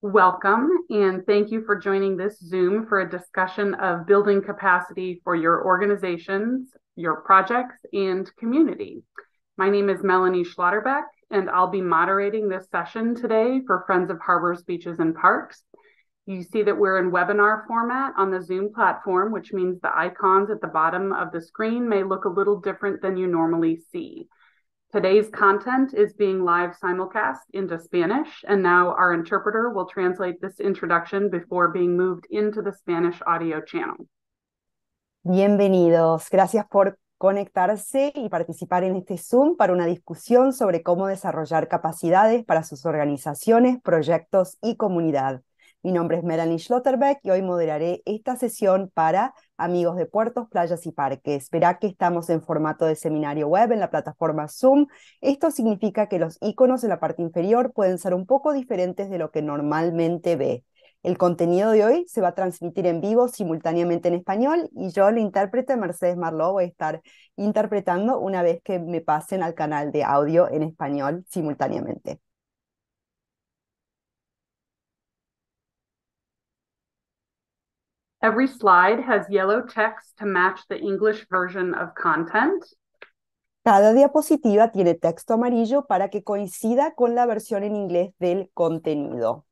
Welcome, and thank you for joining this Zoom for a discussion of building capacity for your organizations, your projects, and community. My name is Melanie Schlotterbeck, and I'll be moderating this session today for Friends of Harbors, Beaches, and Parks. You see that we're in webinar format on the Zoom platform, which means the icons at the bottom of the screen may look a little different than you normally see. Today's content is being live simulcast into Spanish, and now our interpreter will translate this introduction before being moved into the Spanish audio channel. Bienvenidos. Gracias por conectarse y participar en este Zoom para una discusión sobre cómo desarrollar capacidades para sus organizaciones, proyectos y comunidad. Mi nombre es Melanie Schlotterbeck y hoy moderaré esta sesión para amigos de puertos, playas y parques. Verá que estamos en formato de seminario web en la plataforma Zoom. Esto significa que los iconos en la parte inferior pueden ser un poco diferentes de lo que normalmente ve. El contenido de hoy se va a transmitir en vivo simultáneamente en español y yo la intérprete Mercedes Marlowe voy a estar interpretando una vez que me pasen al canal de audio en español simultáneamente. slide has yellow text to match the English version of content. Cada diapositiva tiene texto amarillo para que coincida con la versión en inglés del contenido.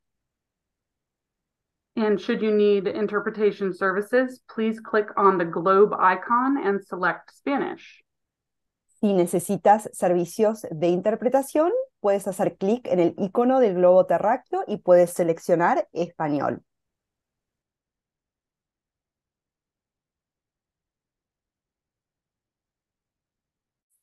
And should you need interpretation services, please click on the globe icon and select Spanish. Si necesitas servicios de interpretación, puedes hacer clic en el icono del globo terráqueo y puedes seleccionar español.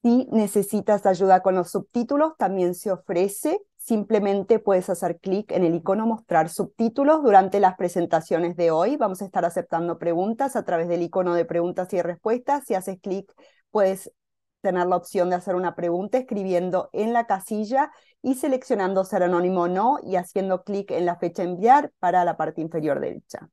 Si necesitas ayuda con los subtítulos, también se ofrece. Simplemente puedes hacer clic en el icono Mostrar subtítulos durante las presentaciones de hoy. Vamos a estar aceptando preguntas a través del icono de preguntas y respuestas. Si haces clic, puedes tener la opción de hacer una pregunta escribiendo en la casilla y seleccionando ser anónimo o no y haciendo clic en la fecha enviar para la parte inferior derecha.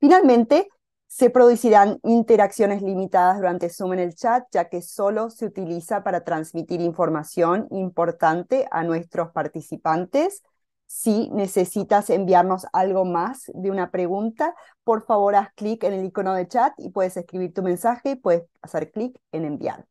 Finalmente, se producirán interacciones limitadas durante Zoom en el chat, ya que solo se utiliza para transmitir información importante a nuestros participantes. Si necesitas enviarnos algo más de una pregunta, por favor haz clic en el icono de chat y puedes escribir tu mensaje y puedes hacer clic en enviar.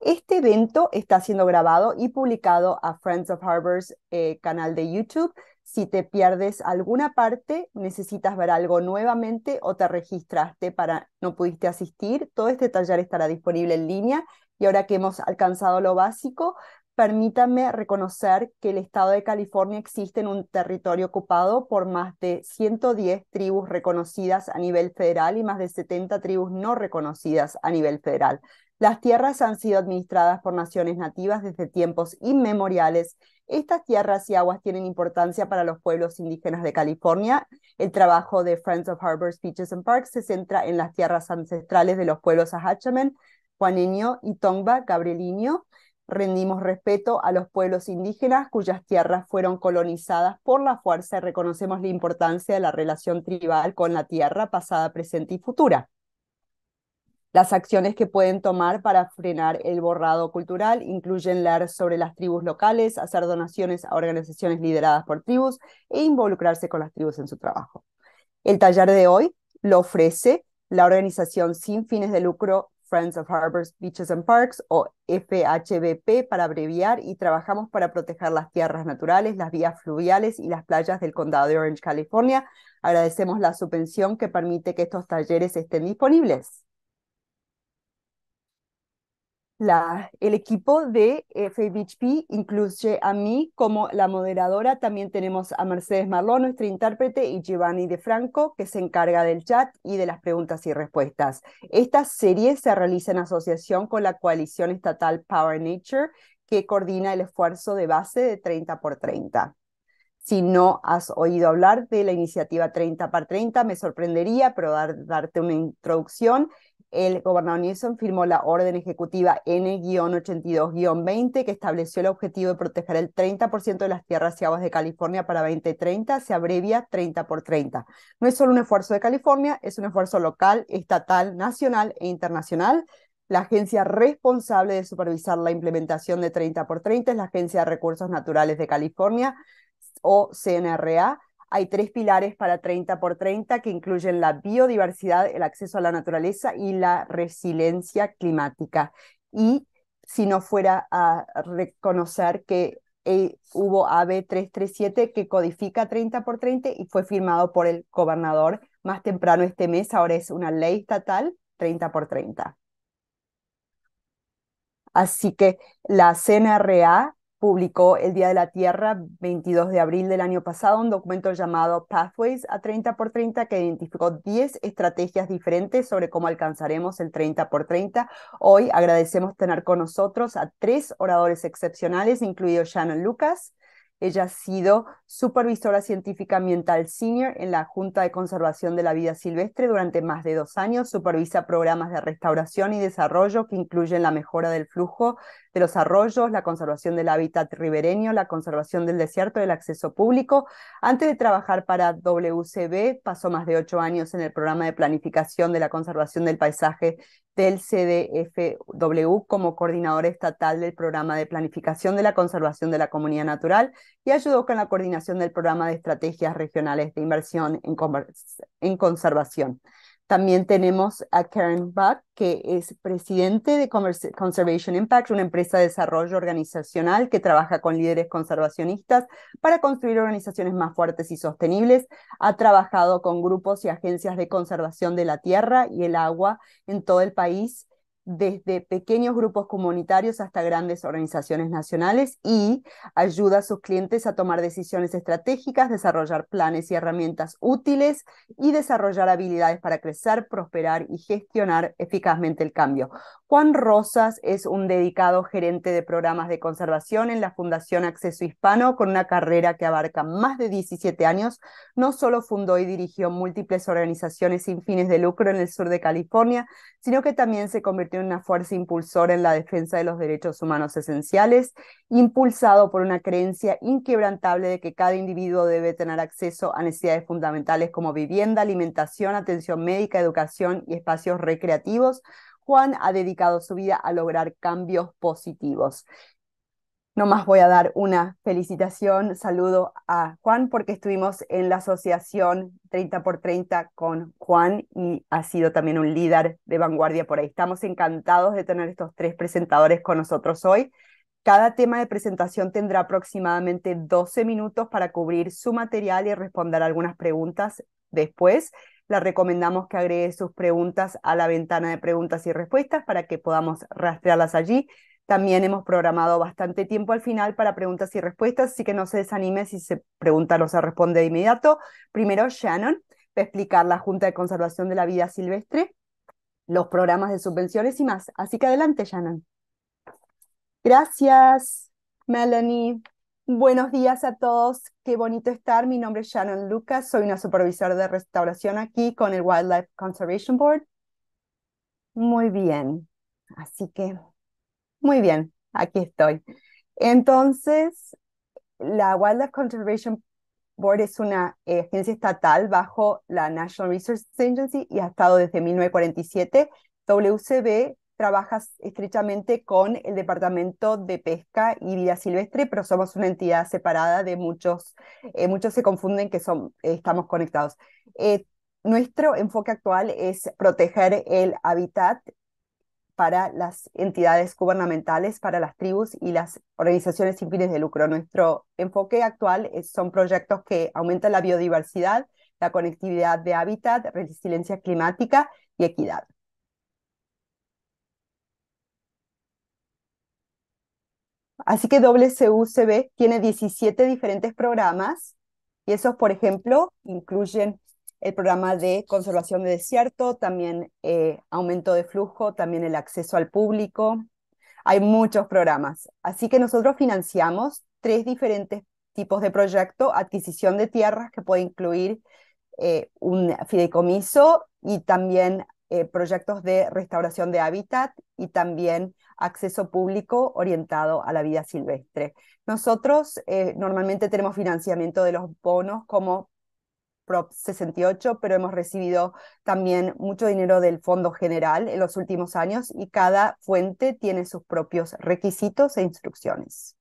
Este evento está siendo grabado y publicado a Friends of Harbors eh, canal de YouTube si te pierdes alguna parte, necesitas ver algo nuevamente o te registraste para no pudiste asistir, todo este taller estará disponible en línea y ahora que hemos alcanzado lo básico, permítanme reconocer que el estado de California existe en un territorio ocupado por más de 110 tribus reconocidas a nivel federal y más de 70 tribus no reconocidas a nivel federal. Las tierras han sido administradas por naciones nativas desde tiempos inmemoriales. Estas tierras y aguas tienen importancia para los pueblos indígenas de California. El trabajo de Friends of Harbors, Beaches and Parks se centra en las tierras ancestrales de los pueblos Ahachamen, Juaneño y Tongva, Gabrielino. Rendimos respeto a los pueblos indígenas cuyas tierras fueron colonizadas por la fuerza y reconocemos la importancia de la relación tribal con la tierra pasada, presente y futura. Las acciones que pueden tomar para frenar el borrado cultural incluyen leer sobre las tribus locales, hacer donaciones a organizaciones lideradas por tribus e involucrarse con las tribus en su trabajo. El taller de hoy lo ofrece la organización sin fines de lucro Friends of Harbors, Beaches and Parks o FHBP para abreviar y trabajamos para proteger las tierras naturales, las vías fluviales y las playas del condado de Orange, California. Agradecemos la subvención que permite que estos talleres estén disponibles el equipo de eh, FBHP incluye a mí como la moderadora. También tenemos a Mercedes Marló, nuestra intérprete, y Giovanni De Franco, que se encarga del chat y de las preguntas y respuestas. Esta serie se realiza en asociación con la coalición estatal Power Nature, que coordina el esfuerzo de base de 30 por 30. Si no has oído hablar de la iniciativa 30 por 30, me sorprendería, pero darte una introducción el gobernador Nielsen firmó la orden ejecutiva N-82-20 que estableció el objetivo de proteger el 30% de las tierras y aguas de California para 2030, se abrevia 30 por 30. No es solo un esfuerzo de California, es un esfuerzo local, estatal, nacional e internacional. La agencia responsable de supervisar la implementación de 30 por 30 es la Agencia de Recursos Naturales de California o CNRA hay tres pilares para 30 por 30 que incluyen la biodiversidad, el acceso a la naturaleza y la resiliencia climática. Y si no fuera a reconocer que eh, hubo AB 337 que codifica 30 por 30 y fue firmado por el gobernador más temprano este mes, ahora es una ley estatal 30 por 30. Así que la CNRA publicó el Día de la Tierra, 22 de abril del año pasado, un documento llamado Pathways a 30 por 30 que identificó 10 estrategias diferentes sobre cómo alcanzaremos el 30 por 30. Hoy agradecemos tener con nosotros a tres oradores excepcionales, incluido Shannon Lucas, ella ha sido supervisora científica ambiental senior en la Junta de Conservación de la Vida Silvestre durante más de dos años. Supervisa programas de restauración y desarrollo que incluyen la mejora del flujo de los arroyos, la conservación del hábitat ribereño, la conservación del desierto y el acceso público. Antes de trabajar para WCB, pasó más de ocho años en el programa de planificación de la conservación del paisaje del CDFW como coordinador estatal del programa de planificación de la conservación de la comunidad natural y ayudó con la coordinación del programa de estrategias regionales de inversión en, conservación. También tenemos a Karen Buck, que es presidente de Conservation Impact, una empresa de desarrollo organizacional que trabaja con líderes conservacionistas para construir organizaciones más fuertes y sostenibles. Ha trabajado con grupos y agencias de conservación de la tierra y el agua en todo el país desde pequeños grupos comunitarios hasta grandes organizaciones nacionales y ayuda a sus clientes a tomar decisiones estratégicas, desarrollar planes y herramientas útiles y desarrollar habilidades para crecer, prosperar y gestionar eficazmente el cambio. Juan Rosas es un dedicado gerente de programas de conservación en la Fundación Acceso Hispano con una carrera que abarca más de 17 años. No solo fundó y dirigió múltiples organizaciones sin fines de lucro en el sur de California, sino que también se convirtió una fuerza impulsora en la defensa de los derechos humanos esenciales, impulsado por una creencia inquebrantable de que cada individuo debe tener acceso a necesidades fundamentales como vivienda, alimentación, atención médica, educación y espacios recreativos, Juan ha dedicado su vida a lograr cambios positivos. No más voy a dar una felicitación, saludo a Juan porque estuvimos en la asociación 30x30 con Juan y ha sido también un líder de vanguardia por ahí. Estamos encantados de tener estos tres presentadores con nosotros hoy. Cada tema de presentación tendrá aproximadamente 12 minutos para cubrir su material y responder algunas preguntas después. La recomendamos que agregue sus preguntas a la ventana de preguntas y respuestas para que podamos rastrearlas allí. También hemos programado bastante tiempo al final para preguntas y respuestas, así que no se desanime si se pregunta o se responde de inmediato. Primero, Shannon va a explicar la Junta de Conservación de la Vida Silvestre, los programas de subvenciones y más. Así que adelante, Shannon. Gracias, Melanie. Buenos días a todos. Qué bonito estar. Mi nombre es Shannon Lucas. Soy una supervisora de restauración aquí con el Wildlife Conservation Board. Muy bien. Así que muy bien, aquí estoy. Entonces, la Wildlife Conservation Board es una eh, agencia estatal bajo la National Research Agency y ha estado desde 1947. WCB trabaja estrechamente con el Departamento de Pesca y Vida Silvestre, pero somos una entidad separada de muchos, eh, muchos se confunden que son, eh, estamos conectados. nuestro enfoque actual es proteger el hábitat para las entidades gubernamentales, para las tribus y las organizaciones sin fines de lucro. Nuestro enfoque actual son proyectos que aumentan la biodiversidad, la conectividad de hábitat, resiliencia climática y equidad. Así que WCUCB tiene 17 diferentes programas y esos, por ejemplo, incluyen el programa de conservación de desierto, también eh, aumento de flujo, también el acceso al público. Hay muchos programas. Así que nosotros financiamos tres diferentes tipos de proyecto, adquisición de tierras que puede incluir eh, un fideicomiso y también eh, proyectos de restauración de hábitat y también acceso público orientado a la vida silvestre. Nosotros normalmente tenemos financiamiento de los bonos como Prop 68, pero hemos recibido también mucho dinero del Fondo General en los últimos años y cada fuente tiene sus propios requisitos e instrucciones.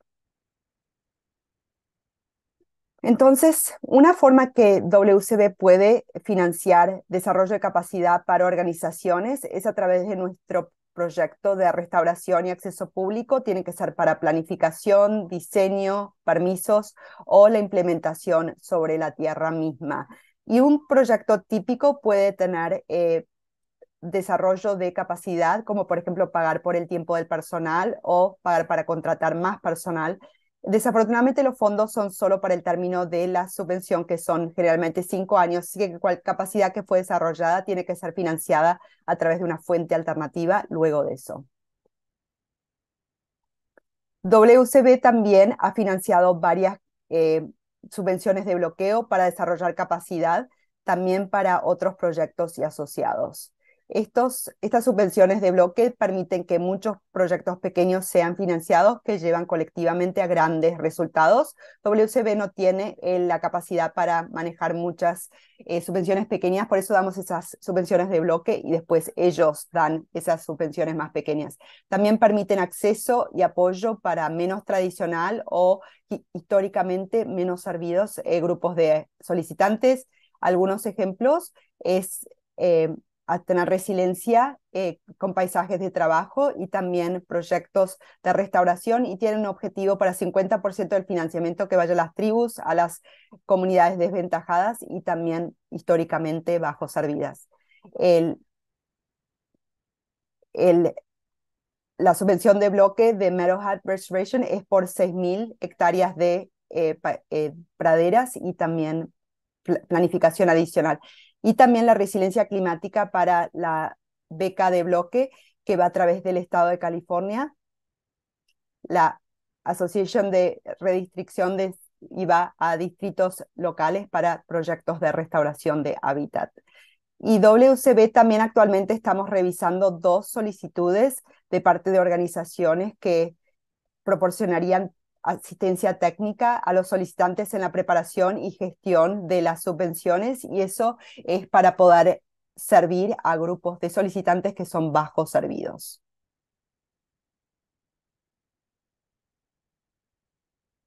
Entonces, una forma que WCB puede financiar desarrollo de capacidad para organizaciones es a través de nuestro proyecto de restauración y acceso público tiene que ser para planificación, diseño, permisos o la implementación sobre la tierra misma. Y un proyecto típico puede tener eh, desarrollo de capacidad, como por ejemplo pagar por el tiempo del personal o pagar para contratar más personal, Desafortunadamente los fondos son solo para el término de la subvención, que son generalmente cinco años, así que cual capacidad que fue desarrollada tiene que ser financiada a través de una fuente alternativa luego de eso. WCB también ha financiado varias eh, subvenciones de bloqueo para desarrollar capacidad, también para otros proyectos y asociados estas subvenciones de bloque permiten que muchos proyectos pequeños sean financiados que llevan colectivamente a grandes resultados. WCB no tiene eh, la capacidad para manejar muchas eh, subvenciones pequeñas, por eso damos esas subvenciones de bloque y después ellos dan esas subvenciones más pequeñas. También permiten acceso y apoyo para menos tradicional o históricamente menos servidos eh, grupos de solicitantes. Algunos ejemplos es a tener resiliencia eh, con paisajes de trabajo y también proyectos de restauración y tiene un objetivo para 50% del financiamiento que vaya a las tribus, a las comunidades desventajadas y también históricamente bajo servidas. la subvención de bloque de Meadowhead Restoration es por 6.000 hectáreas de eh, eh, praderas y también planificación adicional y también la resiliencia climática para la beca de bloque que va a través del Estado de California, la asociación de Redistricción de, y va a distritos locales para proyectos de restauración de hábitat. Y WCB también actualmente estamos revisando dos solicitudes de parte de organizaciones que proporcionarían asistencia técnica a los solicitantes en la preparación y gestión de las subvenciones y eso es para poder servir a grupos de solicitantes que son bajos servidos.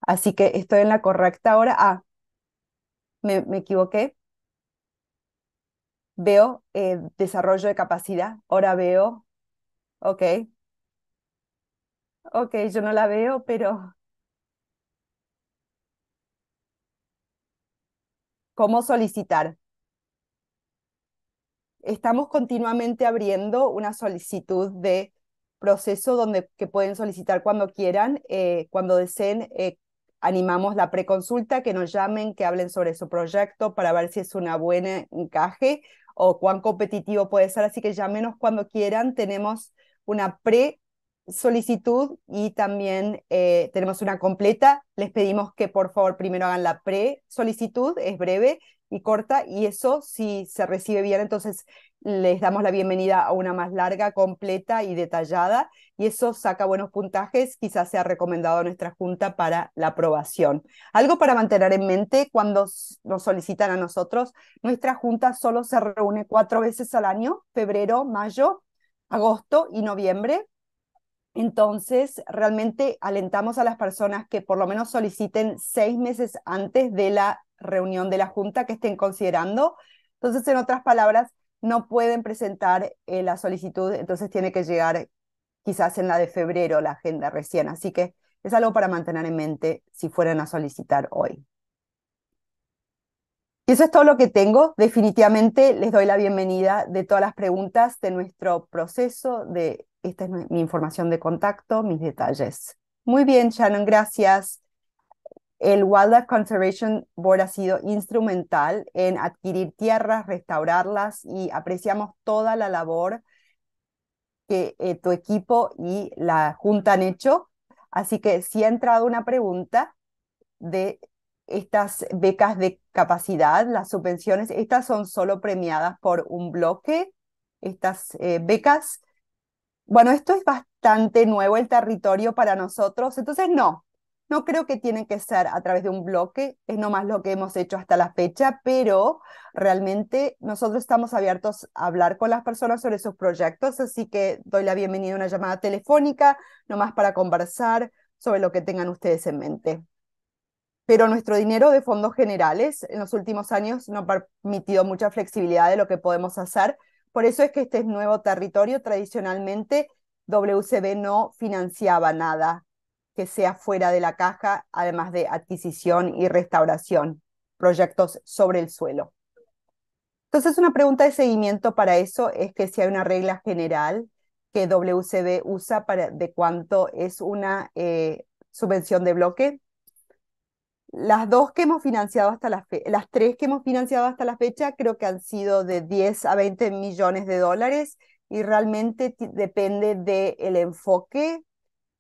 Así que estoy en la correcta hora. Ah, me, equivoqué. Veo eh, desarrollo de capacidad. Ahora veo. Ok. Ok, yo no la veo, pero cómo solicitar. Estamos continuamente abriendo una solicitud de proceso donde que pueden solicitar cuando quieran, eh, cuando deseen. Eh, animamos la preconsulta, que nos llamen, que hablen sobre su proyecto para ver si es una buena encaje o cuán competitivo puede ser. Así que llámenos cuando quieran. Tenemos una pre solicitud y también eh, tenemos una completa. Les pedimos que por favor primero hagan la pre-solicitud, es breve y corta, y eso si se recibe bien, entonces les damos la bienvenida a una más larga, completa y detallada, y eso saca buenos puntajes, quizás sea recomendado a nuestra Junta para la aprobación. Algo para mantener en mente cuando nos solicitan a nosotros, nuestra Junta solo se reúne cuatro veces al año, febrero, mayo, agosto y noviembre, entonces, realmente alentamos a las personas que por lo menos soliciten seis meses antes de la reunión de la Junta que estén considerando. Entonces, en otras palabras, no pueden presentar eh, la solicitud, entonces tiene que llegar quizás en la de febrero la agenda recién. Así que es algo para mantener en mente si fueran a solicitar hoy. Y eso es todo lo que tengo. Definitivamente les doy la bienvenida de todas las preguntas de nuestro proceso de esta es mi información de contacto, mis detalles. Muy bien, Shannon, gracias. El Wildlife Conservation Board ha sido instrumental en adquirir tierras, restaurarlas y apreciamos toda la labor que eh, tu equipo y la Junta han hecho. Así que si ha entrado una pregunta de estas becas de capacidad, las subvenciones, estas son solo premiadas por un bloque, estas eh, becas bueno, esto es bastante nuevo el territorio para nosotros, entonces no, no creo que tiene que ser a través de un bloque, es nomás lo que hemos hecho hasta la fecha, pero realmente nosotros estamos abiertos a hablar con las personas sobre sus proyectos, así que doy la bienvenida a una llamada telefónica, nomás para conversar sobre lo que tengan ustedes en mente. Pero nuestro dinero de fondos generales en los últimos años no ha permitido mucha flexibilidad de lo que podemos hacer por eso es que este nuevo territorio tradicionalmente WCB no financiaba nada que sea fuera de la caja, además de adquisición y restauración, proyectos sobre el suelo. Entonces, una pregunta de seguimiento para eso es que si hay una regla general que WCB usa para, de cuánto es una eh, subvención de bloque, las dos que hemos financiado hasta las tres que hemos financiado hasta la fecha creo que han sido de 10 a 20 millones de dólares y realmente depende del enfoque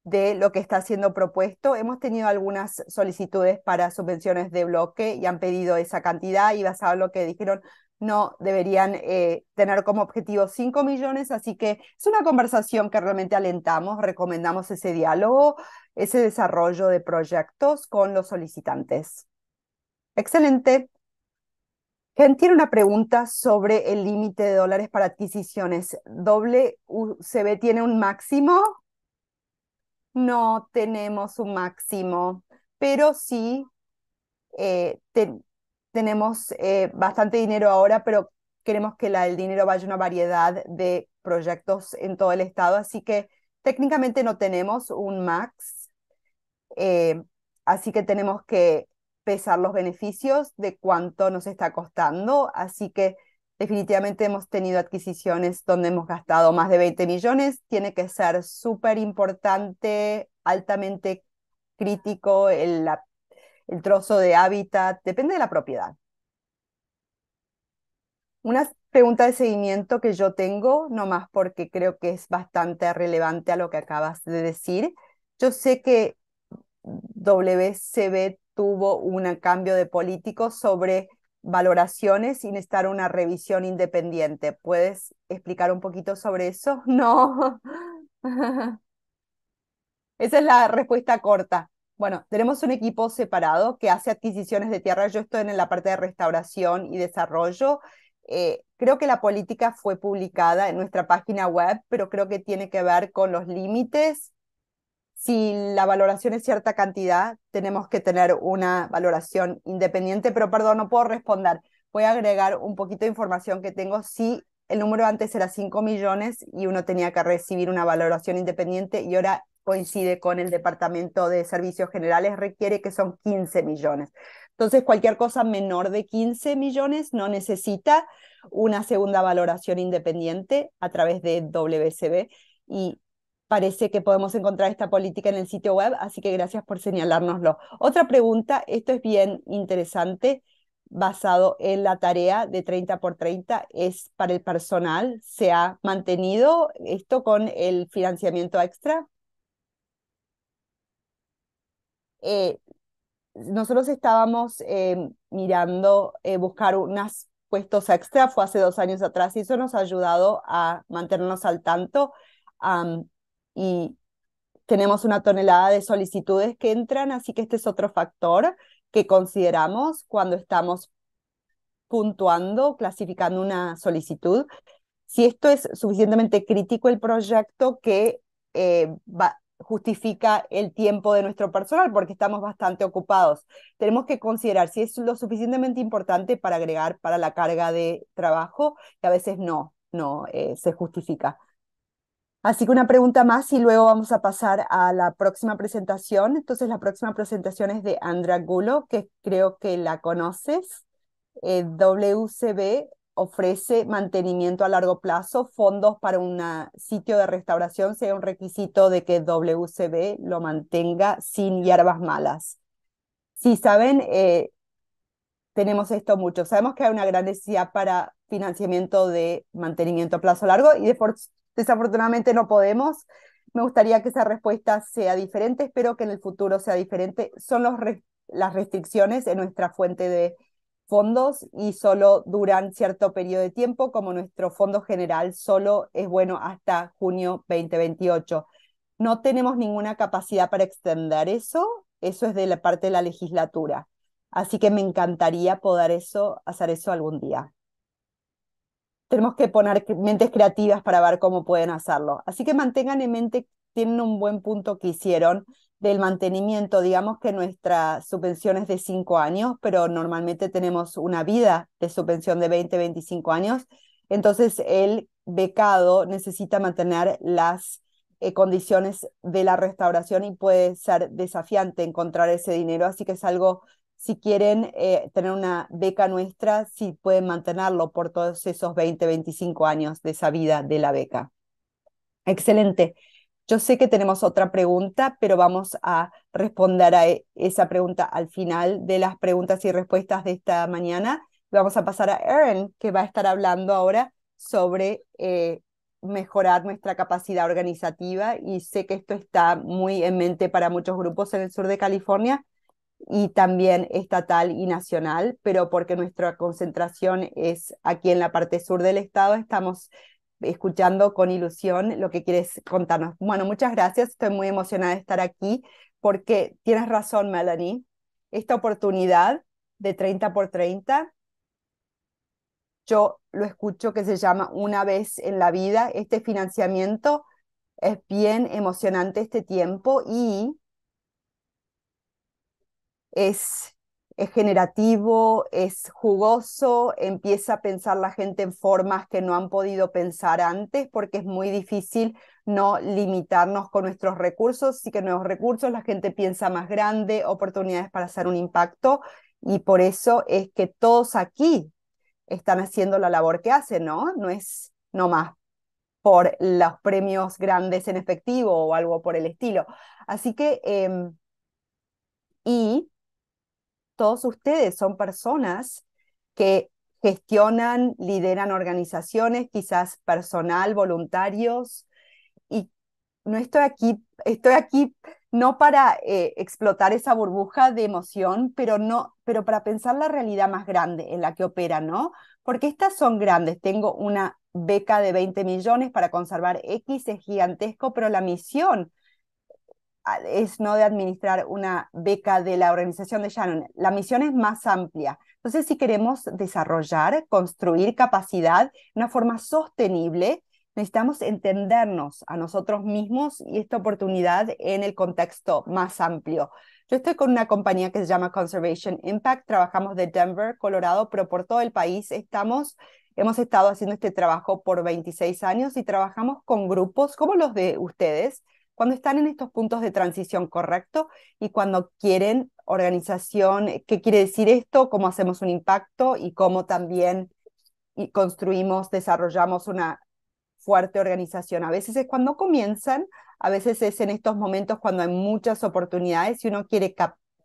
de lo que está siendo propuesto. Hemos tenido algunas solicitudes para subvenciones de bloque y han pedido esa cantidad y basado en lo que dijeron, no deberían eh, tener como objetivo 5 millones, así que es una conversación que realmente alentamos, recomendamos ese diálogo, ese desarrollo de proyectos con los solicitantes. Excelente. Gen tiene una pregunta sobre el límite de dólares para adquisiciones. ¿Doble UCB tiene un máximo? No tenemos un máximo, pero sí eh, tenemos eh, bastante dinero ahora, pero queremos que el dinero vaya a una variedad de proyectos en todo el estado, así que técnicamente no tenemos un max, eh, así que tenemos que pesar los beneficios de cuánto nos está costando, así que definitivamente hemos tenido adquisiciones donde hemos gastado más de 20 millones, tiene que ser súper importante, altamente crítico el, la el trozo de hábitat, depende de la propiedad. Una pregunta de seguimiento que yo tengo, no más porque creo que es bastante relevante a lo que acabas de decir. Yo sé que WCB tuvo un cambio de político sobre valoraciones sin estar una revisión independiente. ¿Puedes explicar un poquito sobre eso? No. Esa es la respuesta corta. Bueno, tenemos un equipo separado que hace adquisiciones de tierra. Yo estoy en la parte de restauración y desarrollo. Eh, creo que la política fue publicada en nuestra página web, pero creo que tiene que ver con los límites. Si la valoración es cierta cantidad, tenemos que tener una valoración independiente, pero perdón, no puedo responder. Voy a agregar un poquito de información que tengo. Sí, el número antes era 5 millones y uno tenía que recibir una valoración independiente y ahora coincide con el Departamento de Servicios Generales, requiere que son 15 millones. Entonces, cualquier cosa menor de 15 millones no necesita una segunda valoración independiente a través de WCB y parece que podemos encontrar esta política en el sitio web, así que gracias por señalárnoslo. Otra pregunta, esto es bien interesante, basado en la tarea de 30 por 30 es para el personal. ¿Se ha mantenido esto con el financiamiento extra? Eh, nosotros estábamos eh, mirando eh, buscar unos puestos extra, fue hace dos años atrás, y eso nos ha ayudado a mantenernos al tanto. y tenemos una tonelada de solicitudes que entran, así que este es otro factor que consideramos cuando estamos puntuando, clasificando una solicitud. Si esto es suficientemente crítico el proyecto que eh, va, justifica el tiempo de nuestro personal porque estamos bastante ocupados. Tenemos que considerar si es lo suficientemente importante para agregar para la carga de trabajo que a veces no, no eh, se justifica. Así que una pregunta más y luego vamos a pasar a la próxima presentación. Entonces la próxima presentación es de Andra Gulo, que creo que la conoces. Eh, WCB ofrece mantenimiento a largo plazo, fondos para un sitio de restauración sea un requisito de que WCB lo mantenga sin hierbas malas. Si saben, eh, tenemos esto mucho. Sabemos que hay una gran necesidad para financiamiento de mantenimiento a plazo largo y desafortunadamente no podemos. Me gustaría que esa respuesta sea diferente, espero que en el futuro sea diferente. Son los las restricciones en nuestra fuente de fondos y solo duran cierto periodo de tiempo, como nuestro fondo general solo es bueno hasta junio 2028. No tenemos ninguna capacidad para extender eso, eso es de la parte de la legislatura. Así que me encantaría poder eso, hacer eso algún día. Tenemos que poner mentes creativas para ver cómo pueden hacerlo. Así que mantengan en mente, tienen un buen punto que hicieron, del mantenimiento, digamos que nuestra subvención es de cinco años, pero normalmente tenemos una vida de subvención de 20, 25 años, entonces el becado necesita mantener las eh, condiciones de la restauración y puede ser desafiante encontrar ese dinero, así que es algo, si quieren eh, tener una beca nuestra, si pueden mantenerlo por todos esos 20, 25 años de esa vida de la beca. Excelente. Yo sé que tenemos otra pregunta, pero vamos a responder a e, esa pregunta al final de las preguntas y respuestas de esta mañana. Vamos a pasar a Erin, que va a estar hablando ahora sobre eh, mejorar nuestra capacidad organizativa y sé que esto está muy en mente para muchos grupos en el sur de California y también estatal y nacional, pero porque nuestra concentración es aquí en la parte sur del estado, estamos escuchando con ilusión lo que quieres contarnos. Bueno, muchas gracias, estoy muy emocionada de estar aquí porque tienes razón, Melanie, esta oportunidad de 30 por 30, yo lo escucho que se llama Una vez en la vida, este financiamiento es bien emocionante este tiempo y es es generativo, es jugoso, empieza a pensar la gente en formas que no han podido pensar antes, porque es muy difícil no limitarnos con nuestros recursos, sí que nuevos recursos, la gente piensa más grande, oportunidades para hacer un impacto, y por eso es que todos aquí están haciendo la labor que hacen, ¿no? No es nomás por los premios grandes en efectivo o algo por el estilo. Así que, em, y todos ustedes son personas que gestionan, lideran organizaciones, quizás personal, voluntarios, y no estoy aquí, estoy aquí no para eh, explotar esa burbuja de emoción, pero no, pero para pensar la realidad más grande en la que opera, ¿no? Porque estas son grandes. Tengo una beca de 20 millones para conservar X, es gigantesco, pero la misión es no de administrar una beca de la organización de Shannon. La misión es más amplia. Entonces, si queremos desarrollar, construir capacidad de una forma sostenible, necesitamos entendernos a nosotros mismos y esta oportunidad en el contexto más amplio. Yo estoy con una compañía que se llama Conservation Impact, trabajamos de Denver, Colorado, pero por todo el país estamos Hemos estado haciendo este trabajo por 26 años y trabajamos con grupos como los de ustedes, cuando están en estos puntos de transición, ¿correcto? Y cuando quieren organización, ¿qué quiere decir esto? ¿Cómo hacemos un impacto y cómo también construimos, desarrollamos una fuerte organización? A veces es cuando comienzan, a veces es en estos momentos cuando hay muchas oportunidades y uno quiere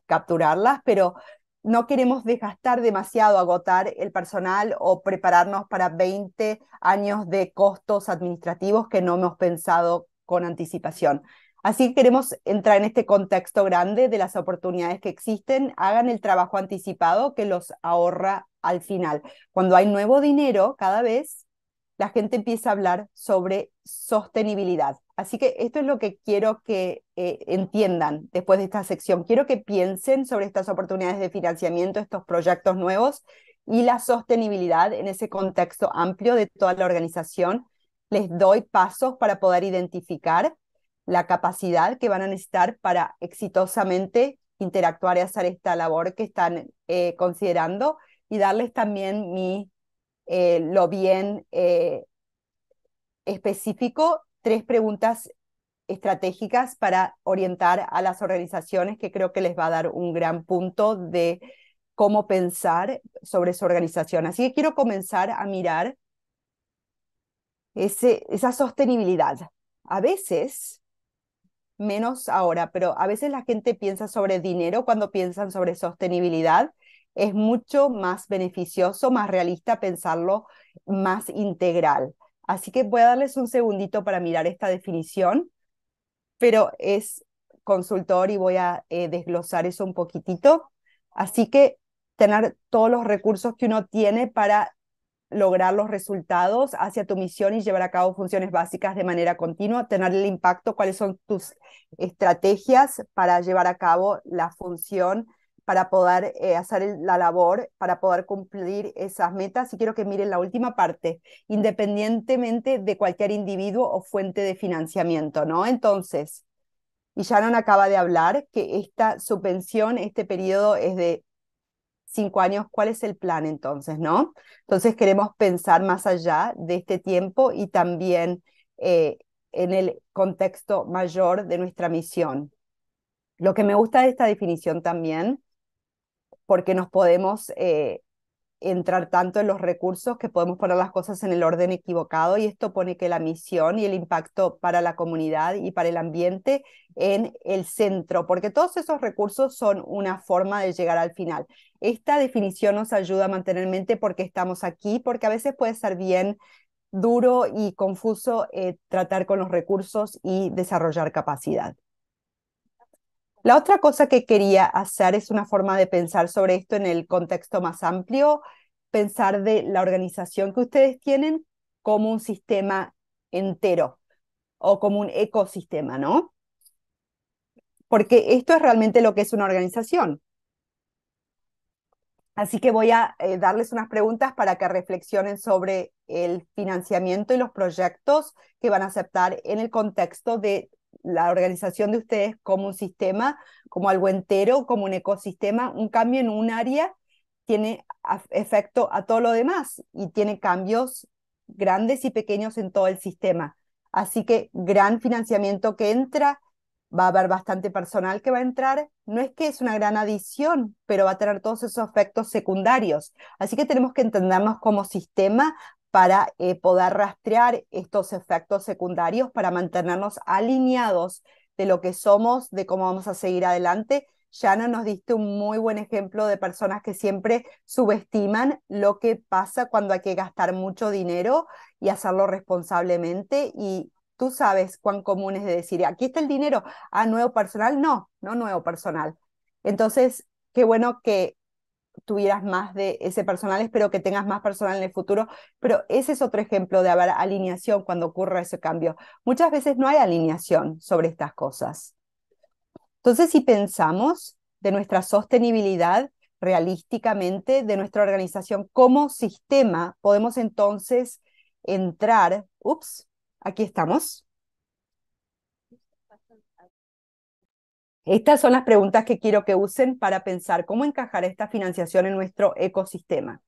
capturarlas, pero no queremos desgastar demasiado, agotar el personal o prepararnos para 20 años de costos administrativos que no hemos pensado con anticipación. Así que queremos entrar en este contexto grande de las oportunidades que existen, hagan el trabajo anticipado que los ahorra al final. Cuando hay nuevo dinero, cada vez la gente empieza a hablar sobre sostenibilidad. Así que esto es lo que quiero que eh, entiendan después de esta sección. Quiero que piensen sobre estas oportunidades de financiamiento, estos proyectos nuevos y la sostenibilidad en ese contexto amplio de toda la organización les doy pasos para poder identificar la capacidad que van a necesitar para exitosamente interactuar y hacer esta labor que están eh, considerando y darles también mi, eh, lo bien eh, específico, tres preguntas estratégicas para orientar a las organizaciones que creo que les va a dar un gran punto de cómo pensar sobre su organización. Así que quiero comenzar a mirar esa sostenibilidad. A veces, menos ahora, pero a veces la gente piensa sobre dinero cuando piensan sobre sostenibilidad. Es mucho más beneficioso, más realista pensarlo más integral. Así que voy a darles un segundito para mirar esta definición, pero es consultor y voy a eh, desglosar eso un poquitito. Así que tener todos los recursos que uno tiene para lograr los resultados hacia tu misión y llevar a cabo funciones básicas de manera continua, tener el impacto, cuáles son tus estrategias para llevar a cabo la función, para poder eh, hacer la labor, para poder cumplir esas metas. Y quiero que miren la última parte, independientemente de cualquier individuo o fuente de financiamiento, ¿no? Entonces, y no acaba de hablar que esta subvención, este periodo es de cinco años, ¿cuál es el plan entonces, no? Entonces queremos pensar más allá de este tiempo y también eh, en el contexto mayor de nuestra misión. Lo que me gusta de esta definición también, porque nos podemos eh, entrar tanto en los recursos que podemos poner las cosas en el orden equivocado y esto pone que la misión y el impacto para la comunidad y para el ambiente en el centro, porque todos esos recursos son una forma de llegar al final. Esta definición nos ayuda a mantener en mente porque estamos aquí, porque a veces puede ser bien duro y confuso eh, tratar con los recursos y desarrollar capacidad. La otra cosa que quería hacer es una forma de pensar sobre esto en el contexto más amplio, pensar de la organización que ustedes tienen como un sistema entero o como un ecosistema, ¿no? Porque esto es realmente lo que es una organización. Así que voy a eh, darles unas preguntas para que reflexionen sobre el financiamiento y los proyectos que van a aceptar en el contexto de la organización de ustedes como un sistema, como algo entero, como un ecosistema, un cambio en un área tiene efecto a todo lo demás y tiene cambios grandes y pequeños en todo el sistema. Así que gran financiamiento que entra, va a haber bastante personal que va a entrar. No es que es una gran adición, pero va a tener todos esos efectos secundarios. Así que tenemos que entendernos como sistema para eh, poder rastrear estos efectos secundarios, para mantenernos alineados de lo que somos, de cómo vamos a seguir adelante. Yana nos diste un muy buen ejemplo de personas que siempre subestiman lo que pasa cuando hay que gastar mucho dinero y hacerlo responsablemente. Y tú sabes cuán común es decir, aquí está el dinero, a ah, nuevo personal, no, no nuevo personal. Entonces, qué bueno que tuvieras más de ese personal, espero que tengas más personal en el futuro, pero ese es otro ejemplo de haber alineación cuando ocurra ese cambio. Muchas veces no hay alineación sobre estas cosas. Entonces, si pensamos de nuestra sostenibilidad realísticamente, de nuestra organización como sistema, podemos entonces entrar, ups, aquí estamos, Estas son las preguntas que quiero que usen para pensar cómo encajar esta financiación en nuestro ecosistema.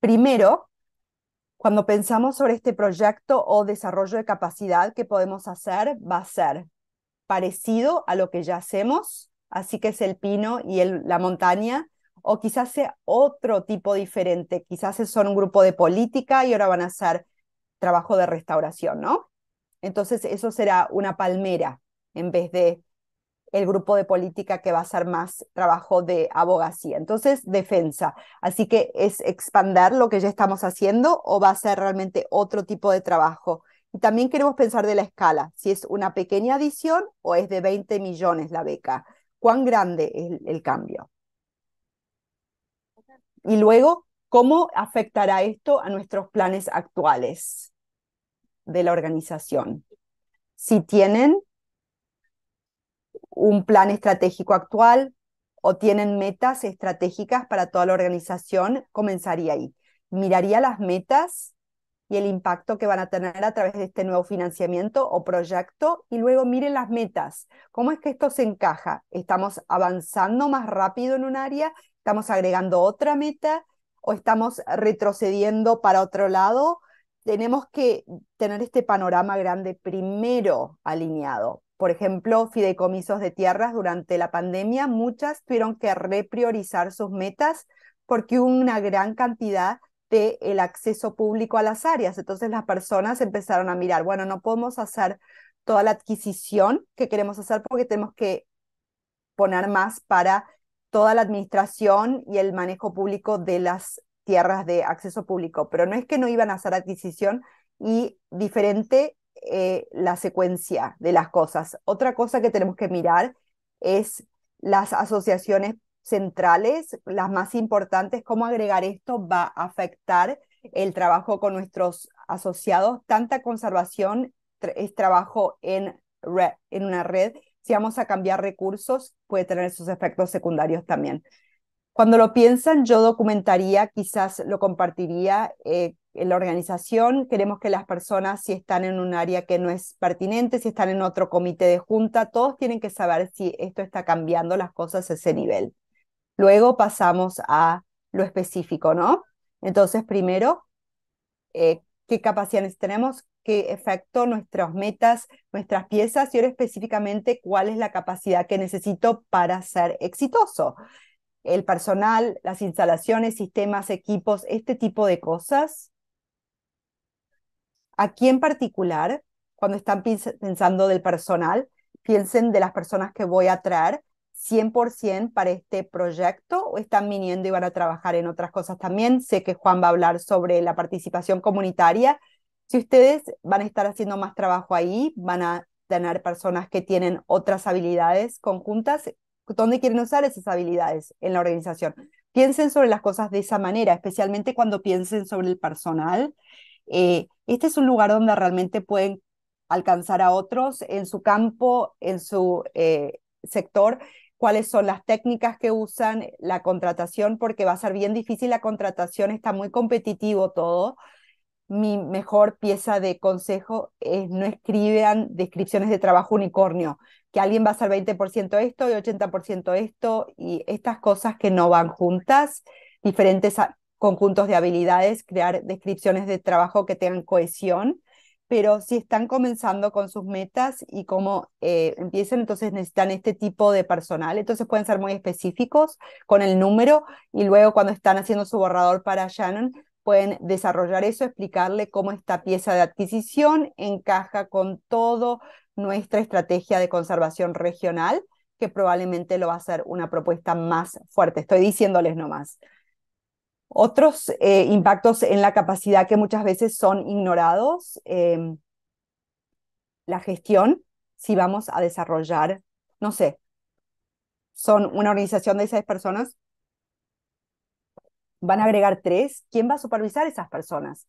Primero, cuando pensamos sobre este proyecto o desarrollo de capacidad que podemos hacer, va a ser parecido a lo que ya hacemos, así que es el pino y la montaña, o quizás sea otro tipo diferente, quizás son un grupo de política y ahora van a hacer trabajo de restauración, ¿no? Entonces eso será una palmera en vez de el grupo de política que va a hacer más trabajo de abogacía. Entonces, defensa. Así que es expandar lo que ya estamos haciendo o va a ser realmente otro tipo de trabajo. Y también queremos pensar de la escala, si es una pequeña adición o es de 20 millones la beca. ¿Cuán grande es el, cambio? Y luego, ¿cómo afectará esto a nuestros planes actuales de la organización? Si tienen un plan estratégico actual o tienen metas estratégicas para toda la organización, comenzaría ahí. Miraría las metas y el impacto que van a tener a través de este nuevo financiamiento o proyecto y luego miren las metas. ¿Cómo es que esto se encaja? ¿Estamos avanzando más rápido en un área? ¿Estamos agregando otra meta? ¿O estamos retrocediendo para otro lado? Tenemos que tener este panorama grande primero alineado por ejemplo, fideicomisos de tierras durante la pandemia, muchas tuvieron que repriorizar sus metas porque hubo una gran cantidad de el acceso público a las áreas. Entonces las personas empezaron a mirar, bueno, no podemos hacer toda la adquisición que queremos hacer porque tenemos que poner más para toda la administración y el manejo público de las tierras de acceso público. Pero no es que no iban a hacer adquisición y diferente eh, la secuencia de las cosas. Otra cosa que tenemos que mirar es las asociaciones centrales, las más importantes, cómo agregar esto va a afectar el trabajo con nuestros asociados. Tanta conservación es trabajo en, en una red. Si vamos a cambiar recursos, puede tener sus efectos secundarios también. Cuando lo piensan, yo documentaría, quizás lo compartiría, eh, en eh, la organización, queremos que las personas, si están en un área que no es pertinente, si están en otro comité de junta, todos tienen que saber si esto está cambiando las cosas a ese nivel. Luego pasamos a lo específico, ¿no? Entonces, primero, eh, qué capacidades tenemos, qué efecto, nuestras metas, nuestras piezas y ahora específicamente cuál es la capacidad que necesito para ser exitoso. El personal, las instalaciones, sistemas, equipos, este tipo de cosas. Aquí en particular, cuando están pensando del personal, piensen de las personas que voy a traer 100% para este proyecto o están viniendo y van a trabajar en otras cosas también. Sé que Juan va a hablar sobre la participación comunitaria. Si ustedes van a estar haciendo más trabajo ahí, van a tener personas que tienen otras habilidades conjuntas, ¿dónde quieren usar esas habilidades en la organización? Piensen sobre las cosas de esa manera, especialmente cuando piensen sobre el personal eh, este es un lugar donde realmente pueden alcanzar a otros en su campo, en su eh, sector, cuáles son las técnicas que usan, la contratación, porque va a ser bien difícil la contratación, está muy competitivo todo. Mi mejor pieza de consejo es no escriban descripciones de trabajo unicornio, que alguien va a hacer 20% esto y 80% esto y estas cosas que no van juntas, diferentes conjuntos de habilidades, crear descripciones de trabajo que tengan cohesión, pero si están comenzando con sus metas y cómo eh, empiezan, entonces necesitan este tipo de personal. Entonces pueden ser muy específicos con el número y luego cuando están haciendo su borrador para Shannon, pueden desarrollar eso, explicarle cómo esta pieza de adquisición encaja con todo nuestra estrategia de conservación regional, que probablemente lo va a hacer una propuesta más fuerte. Estoy diciéndoles nomás. Otros eh, impactos en la capacidad que muchas veces son ignorados, em, la gestión, si vamos a desarrollar, no sé, son una organización de seis personas, van a agregar tres, ¿quién va a supervisar esas personas?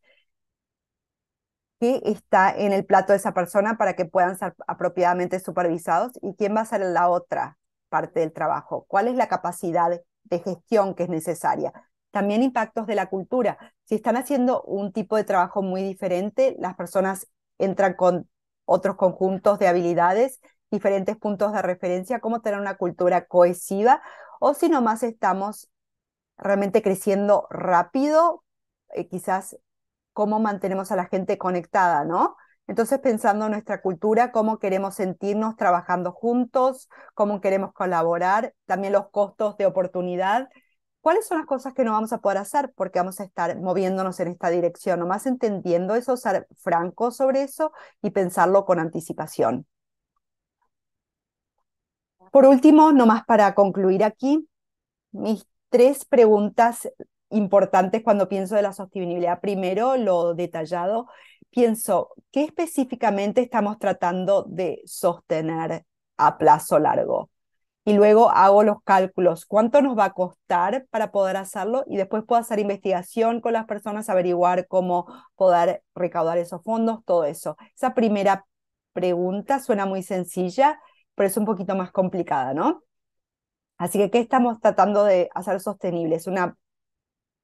¿Qué está en el plato de esa persona para que puedan ser apropiadamente supervisados? ¿Y quién va a ser la otra parte del trabajo? ¿Cuál es la capacidad de gestión que es necesaria? también impactos de la cultura. Si están haciendo un tipo de trabajo muy diferente, las personas entran con otros conjuntos de habilidades, diferentes puntos de referencia, cómo tener una cultura cohesiva, o si nomás estamos realmente creciendo rápido, eh, quizás cómo mantenemos a la gente conectada, ¿no? Entonces, pensando en nuestra cultura, cómo queremos sentirnos trabajando juntos, cómo queremos colaborar, también los costos de oportunidad, ¿Cuáles son las cosas que no vamos a poder hacer? Porque vamos a estar moviéndonos en esta dirección, nomás entendiendo eso, ser franco sobre eso y pensarlo con anticipación. Por último, nomás para concluir aquí, mis tres preguntas importantes cuando pienso de la sostenibilidad. Primero, lo detallado, pienso, ¿qué específicamente estamos tratando de sostener a plazo largo? y luego hago los cálculos, cuánto nos va a costar para poder hacerlo y después puedo hacer investigación con las personas, averiguar cómo poder recaudar esos fondos, todo eso. Esa primera pregunta suena muy sencilla, pero es un poquito más complicada, ¿no? Así que, ¿qué estamos tratando de hacer sostenible? Es un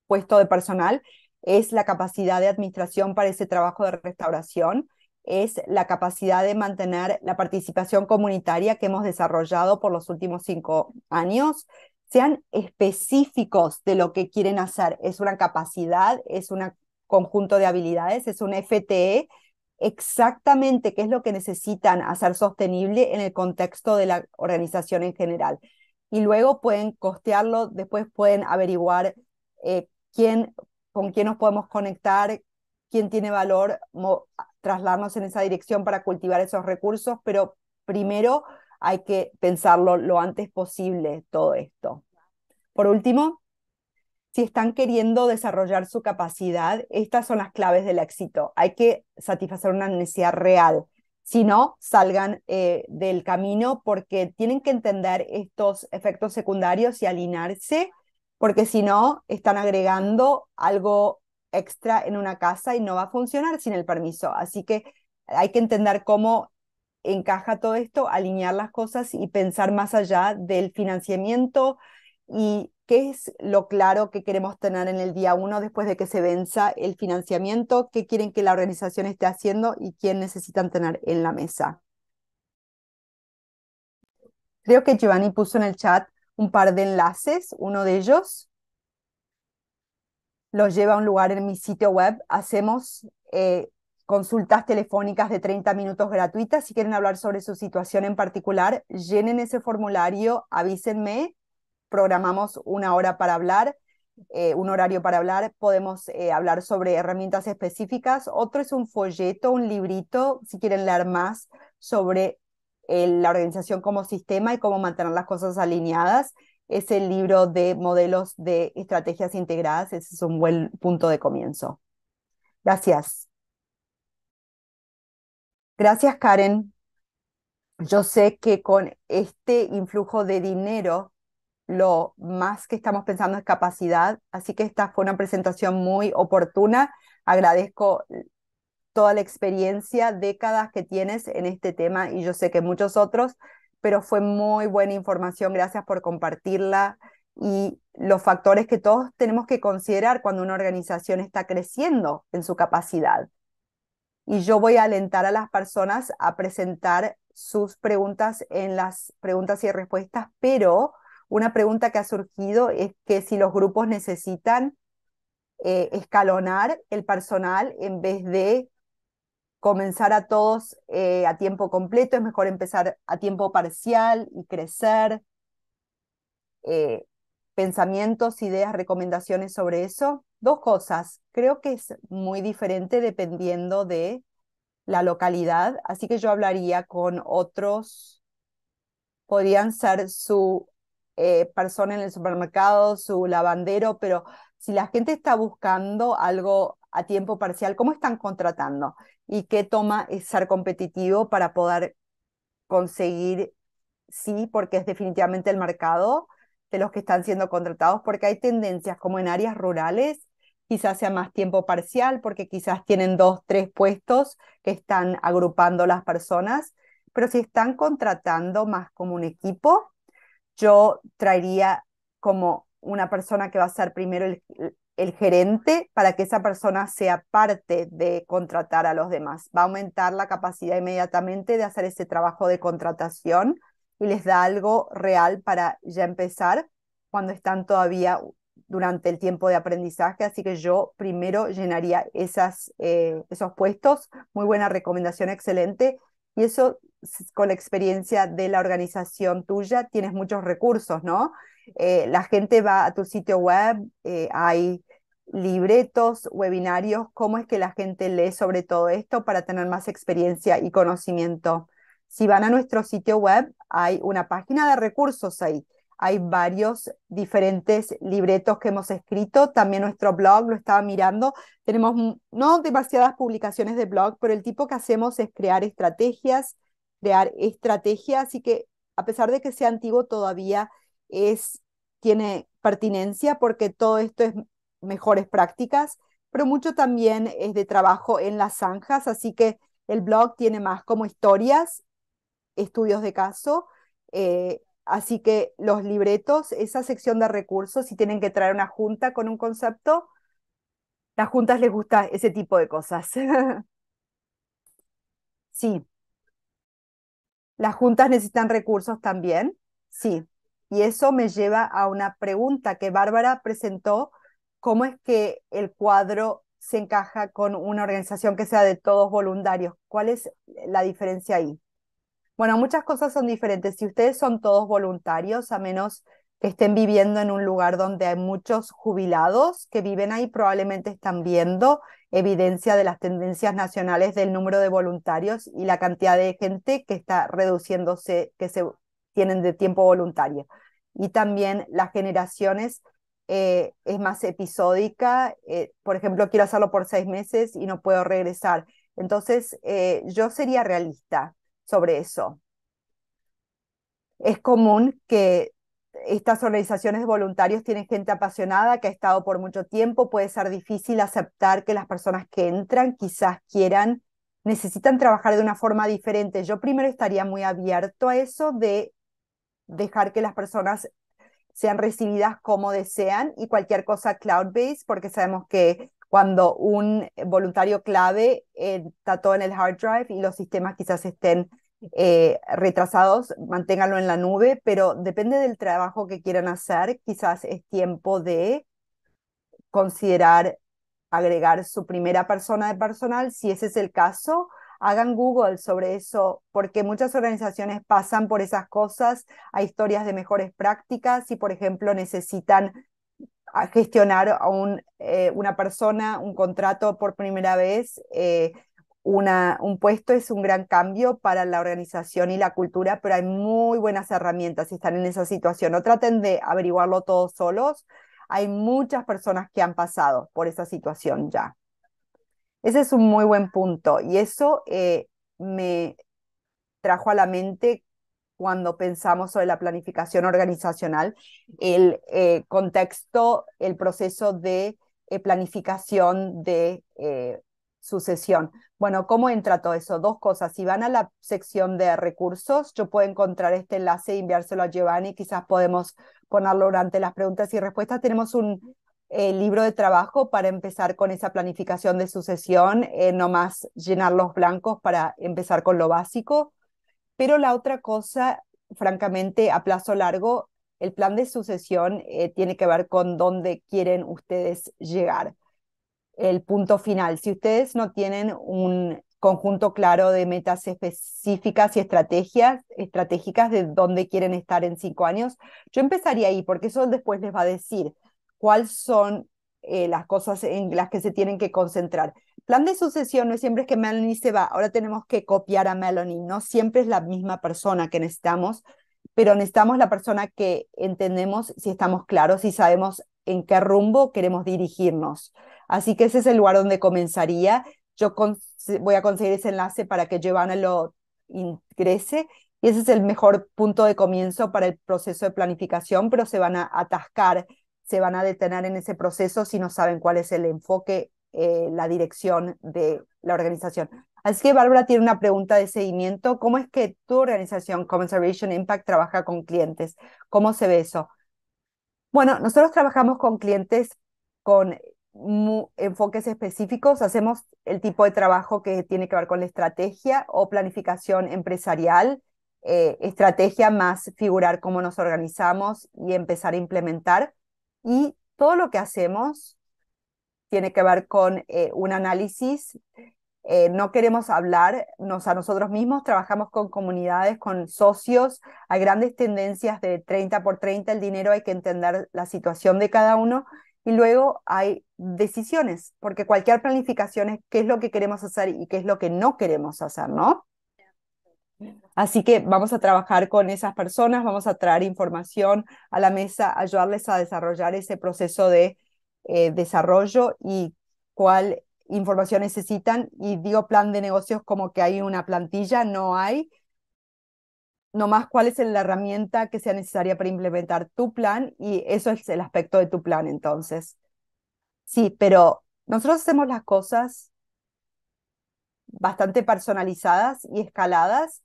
puesto de personal, es la capacidad de administración para ese trabajo de restauración, es la capacidad de mantener la participación comunitaria que hemos desarrollado por los últimos cinco años. Sean específicos de lo que quieren hacer. Es una capacidad, es un conjunto de habilidades, es un FTE exactamente qué es lo que necesitan hacer sostenible en el contexto de la organización en general. Y luego pueden costearlo, después pueden averiguar eh, quién, con quién nos podemos conectar, quién tiene valor trasladarnos en esa dirección para cultivar esos recursos, pero primero hay que pensarlo lo antes posible todo esto. Por último, si están queriendo desarrollar su capacidad, estas son las claves del éxito. Hay que satisfacer una necesidad real. Si no, salgan eh, del camino porque tienen que entender estos efectos secundarios y alinearse, porque si no, están agregando algo extra en una casa y no va a funcionar sin el permiso. Así que hay que entender cómo encaja todo esto, alinear las cosas y pensar más allá del financiamiento y qué es lo claro que queremos tener en el día uno después de que se venza el financiamiento, qué quieren que la organización esté haciendo y quién necesitan tener en la mesa. Creo que Giovanni puso en el chat un par de enlaces, uno de ellos los lleva a un lugar en mi sitio web. Hacemos eh, consultas telefónicas de 30 minutos gratuitas. Si quieren hablar sobre su situación en particular, llenen ese formulario, avísenme, programamos una hora para hablar. Eh, un horario para hablar, podemos eh, hablar sobre herramientas específicas. Otro es un folleto, un librito, si quieren leer más sobre la organización como sistema y cómo mantener las cosas alineadas es el libro de modelos de estrategias integradas. Ese es un buen punto de comienzo. Gracias. Gracias, Karen. Yo sé que con este influjo de dinero, lo más que estamos pensando es capacidad, así que esta fue una presentación muy oportuna. Agradezco toda la experiencia, décadas que tienes en este tema y yo sé que muchos otros pero fue muy buena información, gracias por compartirla y los factores que todos tenemos que considerar cuando una organización está creciendo en su capacidad. Y yo voy a alentar a las personas a presentar sus preguntas en las preguntas y respuestas, pero una pregunta que ha surgido es que si los grupos necesitan eh, escalonar el personal en vez de comenzar a todos eh, a tiempo completo, es mejor empezar a tiempo parcial y crecer. Eh, pensamientos, ideas, recomendaciones sobre eso. Dos cosas, creo que es muy diferente dependiendo de la localidad, así que yo hablaría con otros, podrían ser su eh, persona en el supermercado, su lavandero, pero si la gente está buscando algo a tiempo parcial, cómo están contratando y qué toma es ser competitivo para poder conseguir, sí, porque es definitivamente el mercado de los que están siendo contratados, porque hay tendencias como en áreas rurales, quizás sea más tiempo parcial, porque quizás tienen dos, tres puestos que están agrupando las personas, pero si están contratando más como un equipo, yo traería como una persona que va a ser primero el, el gerente para que esa persona sea parte de contratar a los demás. Va a aumentar la capacidad inmediatamente de hacer ese trabajo de contratación y les da algo real para ya empezar cuando están todavía durante el tiempo de aprendizaje, así que yo primero llenaría esas, eh, esos puestos. Muy buena recomendación, excelente. Y eso con la experiencia de la organización tuya, tienes muchos recursos, ¿no? Eh, la gente va a tu sitio web, eh, hay libretos, webinarios, cómo es que la gente lee sobre todo esto para tener más experiencia y conocimiento. Si van a nuestro sitio web, hay una página de recursos ahí. Hay varios diferentes libretos que hemos escrito. También nuestro blog lo estaba mirando. Tenemos no demasiadas publicaciones de blog, pero el tipo que hacemos es crear estrategias, crear estrategias. y que a pesar de que sea antiguo, todavía es, tiene pertinencia porque todo esto es mejores prácticas, pero mucho también es de trabajo en las zanjas, así que el blog tiene más como historias, estudios de caso, eh, así que los libretos, esa sección de recursos, si tienen que traer una junta con un concepto, las juntas les gusta ese tipo de cosas. sí. Las juntas necesitan recursos también, sí. Y eso me lleva a una pregunta que Bárbara presentó, ¿cómo es que el cuadro se encaja con una organización que sea de todos voluntarios? ¿Cuál es la diferencia ahí? Bueno, muchas cosas son diferentes. Si ustedes son todos voluntarios, a menos que estén viviendo en un lugar donde hay muchos jubilados que viven ahí, probablemente están viendo evidencia de las tendencias nacionales del número de voluntarios y la cantidad de gente que está reduciéndose, que se tienen de tiempo voluntario. Y también las generaciones eh, es más episódica. Eh, por ejemplo, quiero hacerlo por seis meses y no puedo regresar. Entonces, eh, yo sería realista sobre eso. Es común que estas organizaciones de voluntarios tienen gente apasionada que ha estado por mucho tiempo. Puede ser difícil aceptar que las personas que entran quizás quieran, necesitan trabajar de una forma diferente. Yo primero estaría muy abierto a eso de dejar que las personas sean recibidas como desean y cualquier cosa cloud-based, porque sabemos que cuando un voluntario clave eh, está todo en el hard drive y los sistemas quizás estén eh, retrasados, manténganlo en la nube, pero depende del trabajo que quieran hacer, quizás es tiempo de considerar agregar su primera persona de personal, si ese es el caso, hagan Google sobre eso, porque muchas organizaciones pasan por esas cosas, hay historias de mejores prácticas y, por ejemplo, necesitan ah, gestionar a eh, una persona, un contrato por primera vez. Eh, un puesto es un gran cambio para la organización y la cultura, pero hay muy buenas herramientas si están en esa situación. No traten de averiguarlo todos solos. Hay muchas personas que han pasado por esa situación ya. Ese es un muy buen punto y eso eh, me trajo a la mente cuando pensamos sobre la planificación organizacional, el eh, contexto, el proceso de eh, planificación de sucesión. Bueno, ¿cómo entra todo eso? Dos cosas. Si van a la sección de recursos, yo puedo encontrar este enlace e enviárselo a Giovanni. Quizás podemos ponerlo durante las preguntas y respuestas. Tenemos un el libro de trabajo para empezar con esa planificación de sucesión, eh, no más llenar los blancos para empezar con lo básico. Pero la otra cosa, francamente, a plazo largo, el plan de sucesión eh, tiene que ver con dónde quieren ustedes llegar. El punto final, si ustedes no tienen un conjunto claro de metas específicas y estrategias estratégicas de dónde quieren estar en cinco años, yo empezaría ahí porque eso después les va a decir cuáles son eh, las cosas en las que se tienen que concentrar. Plan de sucesión no siempre es que Melanie se va, ahora tenemos que copiar a Melanie, no siempre es la misma persona que necesitamos, pero necesitamos la persona que entendemos si estamos claros y sabemos en qué rumbo queremos dirigirnos. Así que ese es el lugar donde comenzaría. Yo voy a conseguir ese enlace para que Giovanna lo ingrese y ese es el mejor punto de comienzo para el proceso de planificación, pero se van a atascar se van a detener en ese proceso si no saben cuál es el enfoque, eh, la dirección de la organización. Así que Bárbara tiene una pregunta de seguimiento. ¿Cómo es que tu organización Conservation Impact trabaja con clientes? ¿Cómo se ve eso? Bueno, nosotros trabajamos con clientes con enfoques específicos. Hacemos el tipo de trabajo que tiene que ver con la estrategia o planificación empresarial, eh, estrategia más figurar cómo nos organizamos y empezar a implementar. Y todo lo que hacemos tiene que ver con eh, un análisis. Eh, no queremos hablarnos a nosotros mismos, trabajamos con comunidades, con socios, hay grandes tendencias de 30 por 30, el dinero hay que entender la situación de cada uno y luego hay decisiones, porque cualquier planificación es qué es lo que queremos hacer y qué es lo que no queremos hacer, ¿no? Así que vamos a trabajar con esas personas, vamos a traer información a la mesa, ayudarles a desarrollar ese proceso de eh, desarrollo y cuál información necesitan. Y digo plan de negocios como que hay una plantilla, no hay. Nomás cuál es la herramienta que sea necesaria para implementar tu plan y eso es el aspecto de tu plan entonces. Sí, pero nosotros hacemos las cosas bastante personalizadas y escaladas.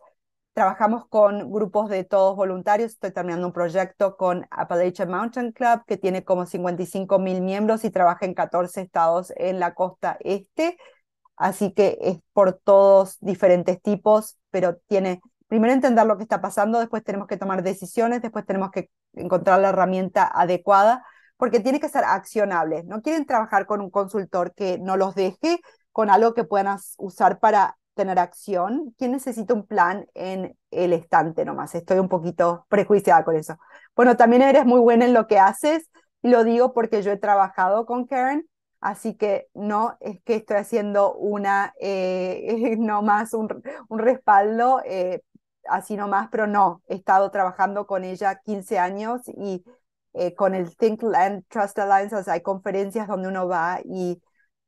Trabajamos con grupos de todos voluntarios. Estoy terminando un proyecto con Appalachian Mountain Club, que tiene como 55 mil miembros y trabaja en 14 estados en la costa este. Así que es por todos diferentes tipos, pero tiene primero entender lo que está pasando, después tenemos que tomar decisiones, después tenemos que encontrar la herramienta adecuada, porque tiene que ser accionable. No quieren trabajar con un consultor que no los deje, con algo que puedan usar para tener acción. ¿Quién necesita un plan en el estante nomás? Estoy un poquito prejuiciada con eso. Bueno, también eres muy buena en lo que haces, y lo digo porque yo he trabajado con Karen, así que no es que estoy haciendo una, eh, nomás un, respaldo, eh, así nomás, pero no, he estado trabajando con ella 15 años y eh, con el Think Land Trust Alliance, hay conferencias donde uno va y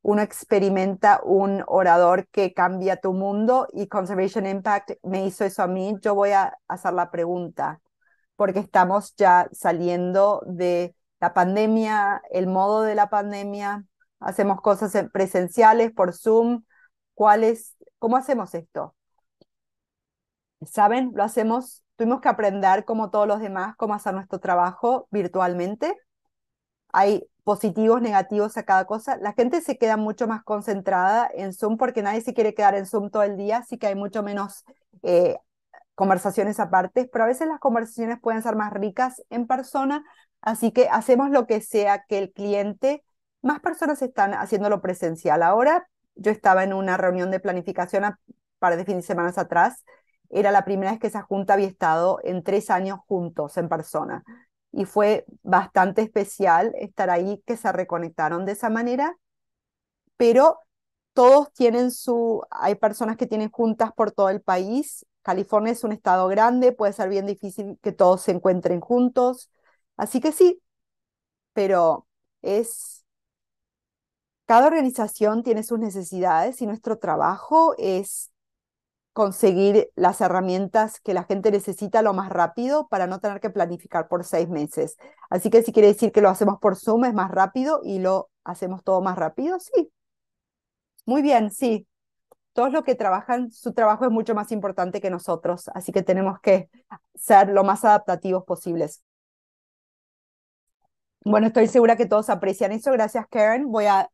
uno experimenta un orador que cambia tu mundo y Conservation Impact me hizo eso a mí, yo voy a hacer la pregunta, porque estamos ya saliendo de la pandemia, el modo de la pandemia, hacemos cosas presenciales por Zoom, ¿cuál es, ¿cómo hacemos esto? ¿Saben? Lo hacemos, tuvimos que aprender como todos los demás cómo hacer nuestro trabajo virtualmente. Hay positivos, negativos a cada cosa, la gente se queda mucho más concentrada en Zoom porque nadie se quiere quedar en Zoom todo el día, así que hay mucho menos eh, conversaciones aparte, pero a veces las conversaciones pueden ser más ricas en persona, así que hacemos lo que sea que el cliente, más personas están haciéndolo presencial. Ahora yo estaba en una reunión de planificación a par de fines de semanas atrás, era la primera vez que esa junta había estado en tres años juntos en persona y fue bastante especial estar ahí, que se reconectaron de esa manera, pero todos tienen su, hay personas que tienen juntas por todo el país, California es un estado grande, puede ser bien difícil que todos se encuentren juntos, así que sí, pero es, cada organización tiene sus necesidades y nuestro trabajo es conseguir las herramientas que la gente necesita lo más rápido para no tener que planificar por seis meses. Así que si quiere decir que lo hacemos por Zoom es más rápido y lo hacemos todo más rápido, sí. Muy bien, sí. Todos los que trabajan, su trabajo es mucho más importante que nosotros, así que tenemos que ser lo más adaptativos posibles. Bueno, estoy segura que todos aprecian eso. Gracias, Karen. Voy a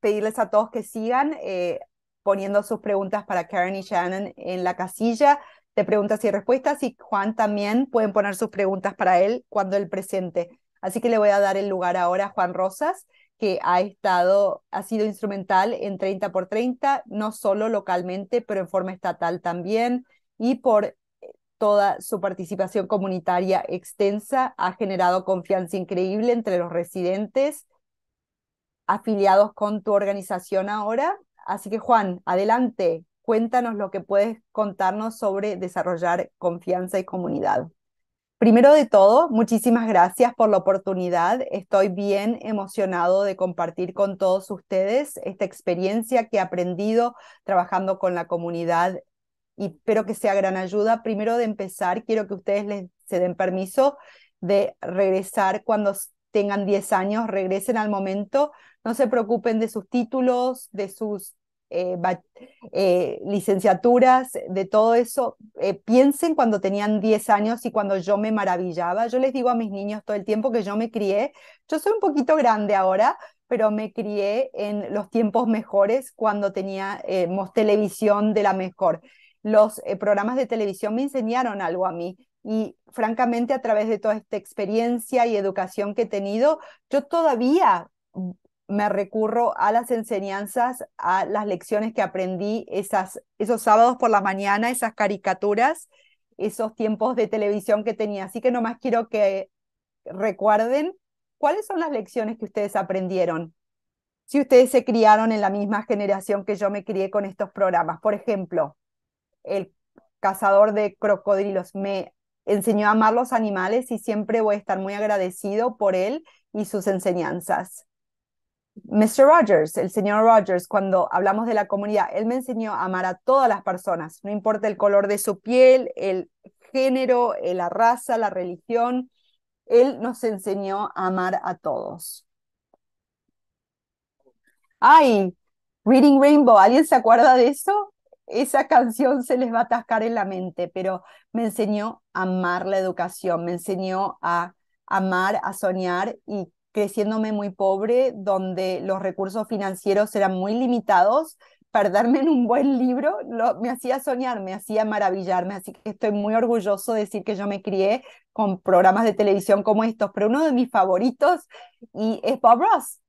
pedirles a todos que sigan. Eh, poniendo sus preguntas para Karen y Shannon en la casilla de preguntas y respuestas y Juan también pueden poner sus preguntas para él cuando él presente. Así que le voy a dar el lugar ahora a Juan Rosas, que ha estado, ha sido instrumental en 30 por 30, no solo localmente, pero en forma estatal también, y por eh, toda su participación comunitaria extensa ha generado confianza increíble entre los residentes afiliados con tu organización ahora Así que Juan, adelante, cuéntanos lo que puedes contarnos sobre desarrollar confianza y comunidad. Primero de todo, muchísimas gracias por la oportunidad. Estoy bien emocionado de compartir con todos ustedes esta experiencia que he aprendido trabajando con la comunidad y espero que sea gran ayuda. Primero de empezar, quiero que ustedes les, se den permiso de regresar cuando tengan 10 años, regresen al momento, no se preocupen de sus títulos, de sus eh, eh, licenciaturas, de todo eso. Eh, piensen cuando tenían 10 años y cuando yo me maravillaba. Yo les digo a mis niños todo el tiempo que yo me crié, yo soy un poquito grande ahora, pero me crié en los tiempos mejores cuando teníamos televisión de la mejor. Los programas de televisión me enseñaron algo a mí y francamente, a través de toda esta experiencia y educación que he tenido, yo todavía me recurro a las enseñanzas, a las lecciones que aprendí esas, esos sábados por la mañana, esas caricaturas, esos tiempos de televisión que tenía. Así que nomás quiero que recuerden cuáles son las lecciones que ustedes aprendieron. Si ustedes se criaron en la misma generación que yo me crié con estos programas, por ejemplo, el cazador de crocodilos, me enseñó a amar los animales y siempre voy a estar muy agradecido por él y sus enseñanzas. Mr. Rogers, el señor Rogers, cuando hablamos de la comunidad, él me enseñó a amar a todas las personas, no importa el color de su piel, el género, eh, la raza, la religión, él nos enseñó a amar a todos. Ay, Reading Rainbow, ¿alguien se acuerda de eso? Esa canción se les va a atascar en la mente, pero me enseñó amar la educación, me enseñó a amar, a soñar y creciéndome muy pobre, donde los recursos financieros eran muy limitados, perderme en un buen libro me hacía soñar, me hacía maravillarme, así que estoy muy orgulloso de decir que yo me crié con programas de televisión como estos, pero uno de mis favoritos y es Bob Ross.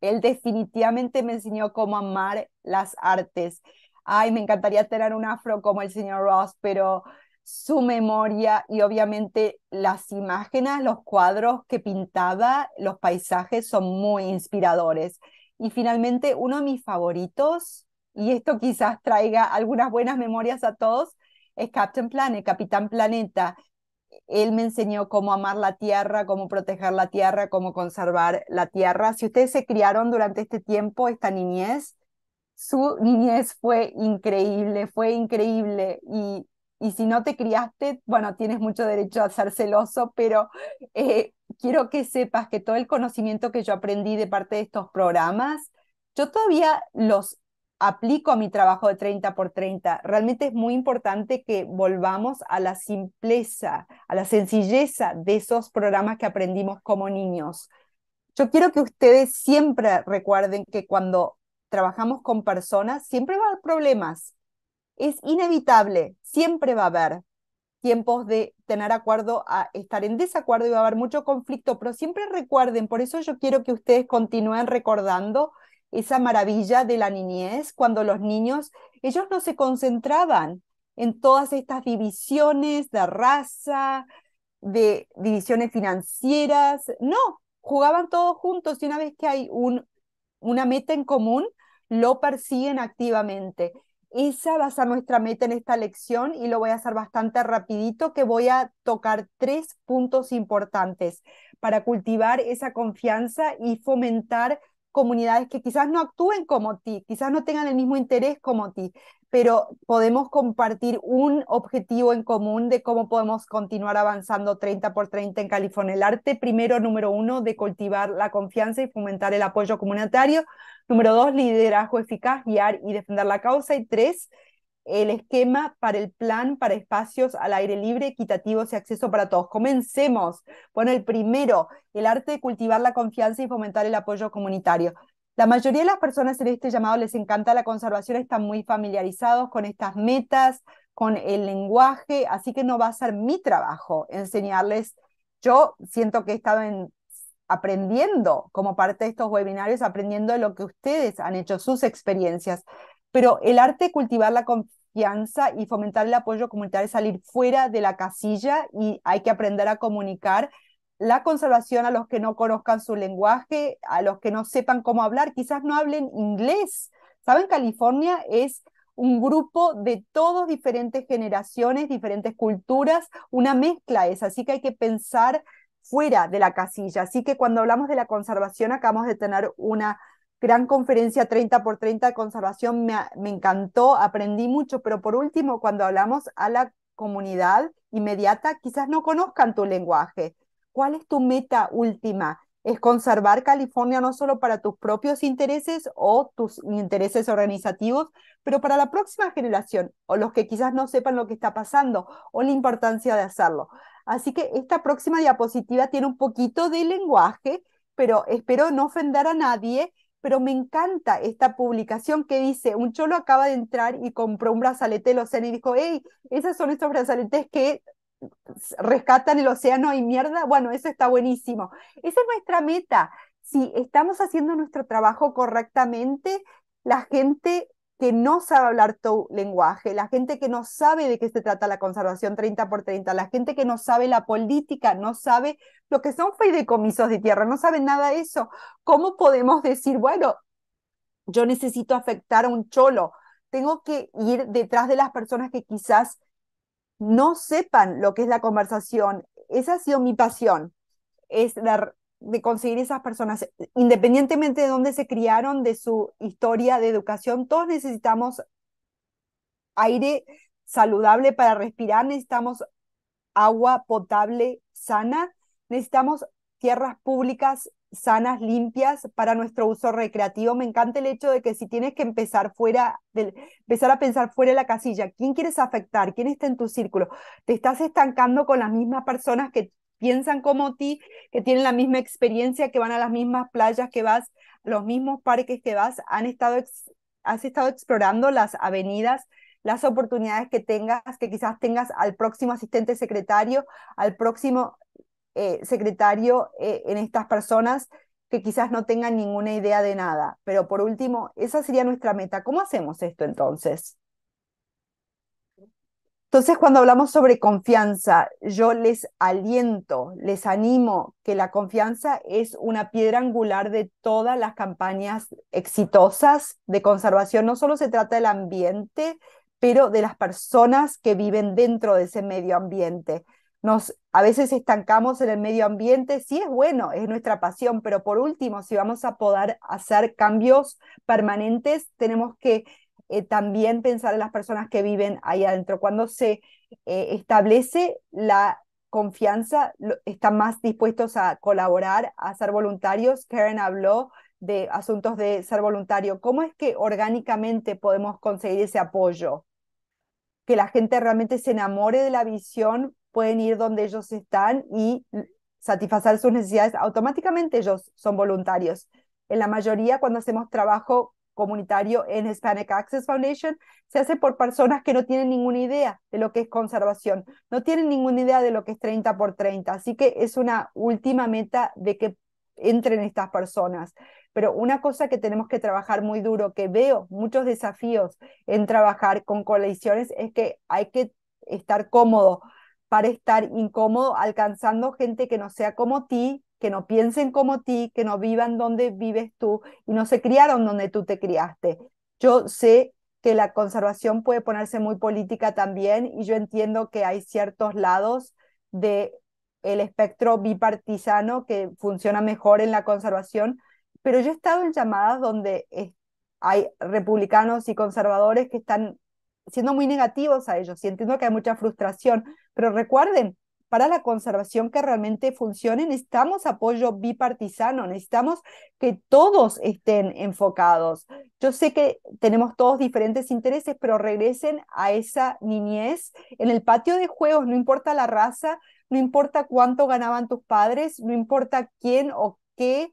Él definitivamente me enseñó cómo amar las artes. Ay, me encantaría tener un afro como el señor Ross, pero su memoria y obviamente las imágenes, los cuadros que pintaba, los paisajes son muy inspiradores. Y finalmente, uno de mis favoritos, y esto quizás traiga algunas buenas memorias a todos, es Captain Planet, Capitán Planeta. Él me enseñó cómo amar la tierra, cómo proteger la tierra, cómo conservar la tierra. Si ustedes se criaron durante este tiempo, esta niñez, su niñez fue increíble, fue increíble. Y y si no te criaste, bueno, tienes mucho derecho a ser celoso, pero eh, quiero que sepas que todo el conocimiento que yo aprendí de parte de estos programas, yo todavía los aplico a mi trabajo de 30 por 30. Realmente es muy importante que volvamos a la simpleza, a la sencilleza de esos programas que aprendimos como niños. Yo quiero que ustedes siempre recuerden que cuando trabajamos con personas, siempre va a haber problemas, es inevitable, siempre va a haber tiempos de tener acuerdo a estar en desacuerdo y va a haber mucho conflicto, pero siempre recuerden, por eso yo quiero que ustedes continúen recordando esa maravilla de la niñez, cuando los niños, ellos no se concentraban en todas estas divisiones de raza, de divisiones financieras, no, jugaban todos juntos y una vez que hay un, una meta en común, lo persiguen activamente esa va a ser nuestra meta en esta lección y lo voy a hacer bastante rapidito, que voy a tocar tres puntos importantes para cultivar esa confianza y fomentar comunidades que quizás no actúen como ti, quizás no tengan el mismo interés como ti, pero podemos compartir un objetivo en común de cómo podemos continuar avanzando 30 por 30 en California. El arte primero, número uno, de cultivar la confianza y fomentar el apoyo comunitario. Número dos, liderazgo eficaz, guiar y defender la causa. Y tres, el esquema para el plan para espacios al aire libre, equitativos y acceso para todos. Comencemos. Bueno, el primero, el arte de cultivar la confianza y fomentar el apoyo comunitario. La mayoría de las personas en este llamado les encanta la conservación, están muy familiarizados con estas metas, con el lenguaje, así que no va a ser mi trabajo enseñarles. Yo siento que he estado aprendiendo como parte de estos webinarios, aprendiendo de lo que ustedes han hecho, sus experiencias, pero el arte de cultivar la confianza y fomentar el apoyo comunitario es salir fuera de la casilla y hay que aprender a comunicar la conservación a los que no conozcan su lenguaje, a los que no sepan cómo hablar, quizás no hablen inglés. ¿Saben? California es un grupo de todos diferentes generaciones, diferentes culturas, una mezcla es, así que hay que pensar fuera de la casilla. Así que cuando hablamos de la conservación, acabamos de tener una gran conferencia 30 por 30 de conservación, me encantó, aprendí mucho, pero por último, cuando hablamos a la comunidad inmediata, quizás no conozcan tu lenguaje. ¿Cuál es tu meta última? ¿Es conservar California no solo para tus propios intereses o tus intereses organizativos, pero para la próxima generación o los que quizás no sepan lo que está pasando o la importancia de hacerlo? Así que esta próxima diapositiva tiene un poquito de lenguaje, pero espero no ofender a nadie pero me encanta esta publicación que dice, un cholo acaba de entrar y compró un brazalete de los y dijo, hey, esos son estos brazaletes que rescatan el océano y mierda, bueno, eso está buenísimo. Esa es nuestra meta. Si estamos haciendo nuestro trabajo correctamente, la gente que no sabe hablar tu lenguaje, la gente que no sabe de qué se trata la conservación 30 por 30, la gente que no sabe la política, no sabe lo que son fideicomisos de tierra, no sabe nada de eso. ¿Cómo podemos decir, bueno, yo necesito afectar a un cholo? Tengo que ir detrás de las personas que quizás no sepan lo que es la conversación. Esa ha sido mi pasión, es dar, de conseguir esas personas, independientemente de dónde se criaron, de su historia de educación, todos necesitamos aire saludable para respirar, necesitamos agua potable sana, necesitamos tierras públicas sanas, limpias para nuestro uso recreativo. Me encanta el hecho de que si tienes que empezar fuera del, empezar a pensar fuera de la casilla, ¿quién quieres afectar? ¿Quién está en tu círculo? Te estás estancando con las mismas personas que piensan como ti, que tienen la misma experiencia, que van a las mismas playas que vas, los mismos parques que vas, han estado has estado explorando las avenidas, las oportunidades que tengas, que quizás tengas al próximo asistente secretario, al próximo eh, secretario eh, en estas personas que quizás no tengan ninguna idea de nada. Pero por último, esa sería nuestra meta. ¿Cómo hacemos esto entonces? Entonces, cuando hablamos sobre confianza, yo les aliento, les animo que la confianza es una piedra angular de todas las campañas exitosas de conservación. No solo se trata del ambiente, pero de las personas que viven dentro de ese medio ambiente nos a veces estancamos en el medio ambiente, sí es bueno, es nuestra pasión, pero por último, si vamos a poder hacer cambios permanentes, tenemos que eh, también pensar en las personas que viven ahí adentro. Cuando se eh, establece la confianza, están más dispuestos a colaborar, a ser voluntarios. Karen habló de asuntos de ser voluntario. ¿Cómo es que orgánicamente podemos conseguir ese apoyo? Que la gente realmente se enamore de la visión pueden ir donde ellos están y satisfacer sus necesidades automáticamente, ellos son voluntarios. En la mayoría, cuando hacemos trabajo comunitario en Hispanic Access Foundation, se hace por personas que no tienen ninguna idea de lo que es conservación, no tienen ninguna idea de lo que es 30 por 30, así que es una última meta de que entren estas personas. Pero una cosa que tenemos que trabajar muy duro, que veo muchos desafíos en trabajar con coaliciones, es que hay que estar cómodo para estar incómodo alcanzando gente que no sea como ti, que no piensen como ti, que no vivan donde vives tú y no se criaron donde tú te criaste. Yo sé que la conservación puede ponerse muy política también y yo entiendo que hay ciertos lados de el espectro bipartisano que funciona mejor en la conservación, pero yo he estado en llamadas donde hay republicanos y conservadores que están siendo muy negativos a ellos. Y entiendo que hay mucha frustración, pero recuerden, para la conservación que realmente funcione, necesitamos apoyo bipartisano, necesitamos que todos estén enfocados. Yo sé que tenemos todos diferentes intereses, pero regresen a esa niñez en el patio de juegos, no importa la raza, no importa cuánto ganaban tus padres, no importa quién o qué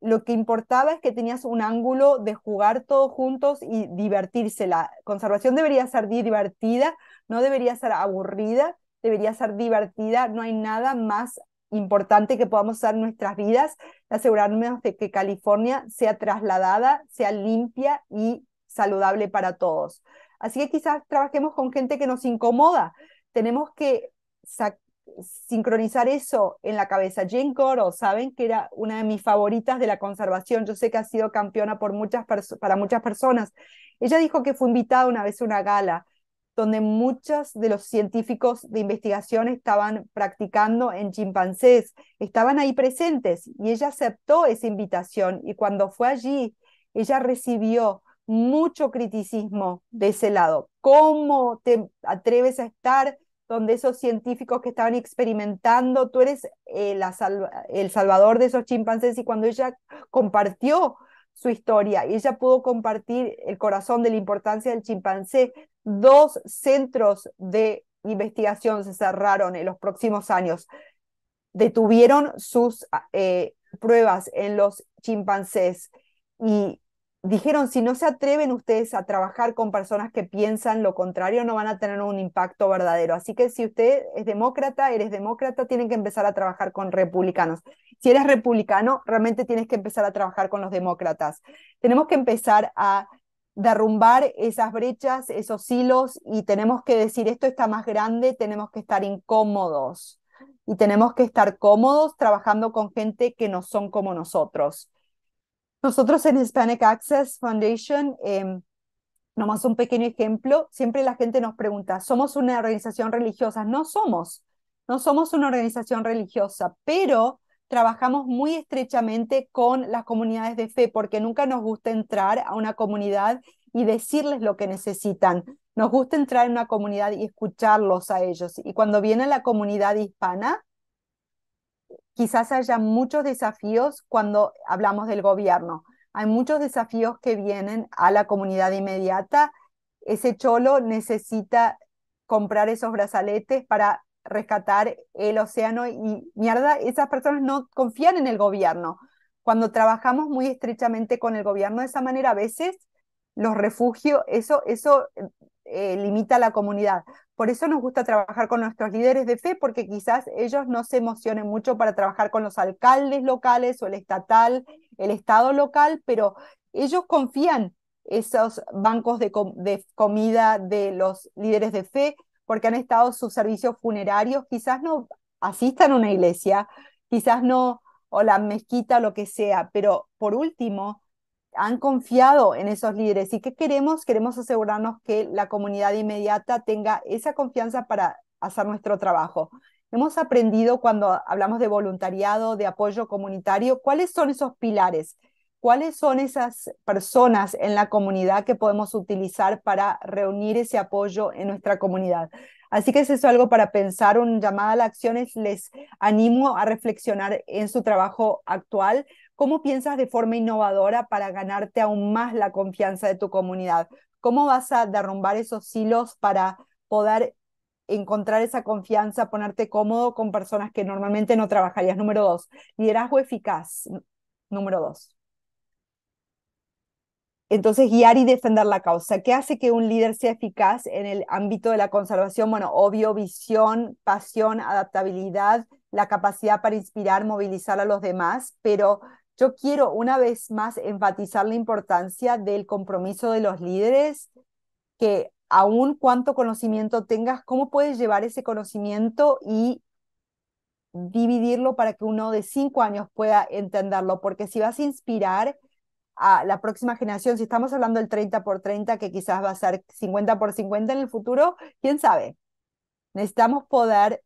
lo que importaba es que tenías un ángulo de jugar todos juntos y divertirse. La conservación debería ser divertida, no debería ser aburrida, debería ser divertida. No hay nada más importante que podamos hacer en nuestras vidas, asegurarnos de que California sea trasladada, sea limpia y saludable para todos. Así que quizás trabajemos con gente que nos incomoda. Tenemos que sacar sincronizar eso en la cabeza. Jane Coro, saben que era una de mis favoritas de la conservación, yo sé que ha sido campeona por muchas para muchas personas. Ella dijo que fue invitada una vez a una gala donde muchos de los científicos de investigación estaban practicando en chimpancés, estaban ahí presentes y ella aceptó esa invitación y cuando fue allí, ella recibió mucho criticismo de ese lado. ¿Cómo te atreves a estar donde esos científicos que estaban experimentando, tú eres eh, el salvador de esos chimpancés y cuando ella compartió su historia y ella pudo compartir el corazón de la importancia del chimpancé, dos centros de investigación se cerraron en los próximos años. Detuvieron sus eh, pruebas en los chimpancés y dijeron, si no se atreven ustedes a trabajar con personas que piensan lo contrario, no van a tener un impacto verdadero. Así que si usted es demócrata, eres demócrata, tienen que empezar a trabajar con republicanos. Si eres republicano, realmente tienes que empezar a trabajar con los demócratas. Tenemos que empezar a derrumbar esas brechas, esos hilos, y tenemos que decir, esto está más grande, tenemos que estar incómodos. Y tenemos que estar cómodos trabajando con gente que no son como nosotros. Nosotros en Hispanic Access Foundation, em, nomás un pequeño ejemplo, siempre la gente nos pregunta, ¿somos una organización religiosa? No somos, no somos una organización religiosa, pero trabajamos muy estrechamente con las comunidades de fe porque nunca nos gusta entrar a una comunidad y decirles lo que necesitan. Nos gusta entrar en una comunidad y escucharlos a ellos. Y cuando viene la comunidad hispana, quizás haya muchos desafíos cuando hablamos del gobierno. Hay muchos desafíos que vienen a la comunidad inmediata. Ese cholo necesita comprar esos brazaletes para rescatar el océano y mierda, esas personas no confían en el gobierno. Cuando trabajamos muy estrechamente con el gobierno de esa manera, a veces los refugios, eso, eso eh, limita a la comunidad. Por eso nos gusta trabajar con nuestros líderes de fe, porque quizás ellos no se emocionen mucho para trabajar con los alcaldes locales o el estatal, el estado local, pero ellos confían esos bancos de, comida de los líderes de fe, porque han estado sus servicios funerarios, quizás no asistan a una iglesia, quizás no, o la mezquita, lo que sea, pero por último, han confiado en esos líderes. ¿Y qué queremos? Queremos asegurarnos que la comunidad inmediata tenga esa confianza para hacer nuestro trabajo. Hemos aprendido cuando hablamos de voluntariado, de apoyo comunitario, cuáles son esos pilares, cuáles son esas personas en la comunidad que podemos utilizar para reunir ese apoyo en nuestra comunidad. Así que es eso algo para pensar, un llamado a la acción, les animo a reflexionar en su trabajo actual ¿Cómo piensas de forma innovadora para ganarte aún más la confianza de tu comunidad? ¿Cómo vas a derrumbar esos hilos para poder encontrar esa confianza, ponerte cómodo con personas que normalmente no trabajarías? Número dos, liderazgo eficaz. Número dos. Entonces, guiar y defender la causa. ¿Qué hace que un líder sea eficaz en el ámbito de la conservación? Bueno, obvio, visión, pasión, adaptabilidad, la capacidad para inspirar, movilizar a los demás, pero yo quiero una vez más enfatizar la importancia del compromiso de los líderes, que aún cuánto conocimiento tengas, cómo puedes llevar ese conocimiento y dividirlo para que uno de cinco años pueda entenderlo, porque si vas a inspirar a la próxima generación, si estamos hablando del 30 por 30, que quizás va a ser 50 por 50 en el futuro, quién sabe. Necesitamos poder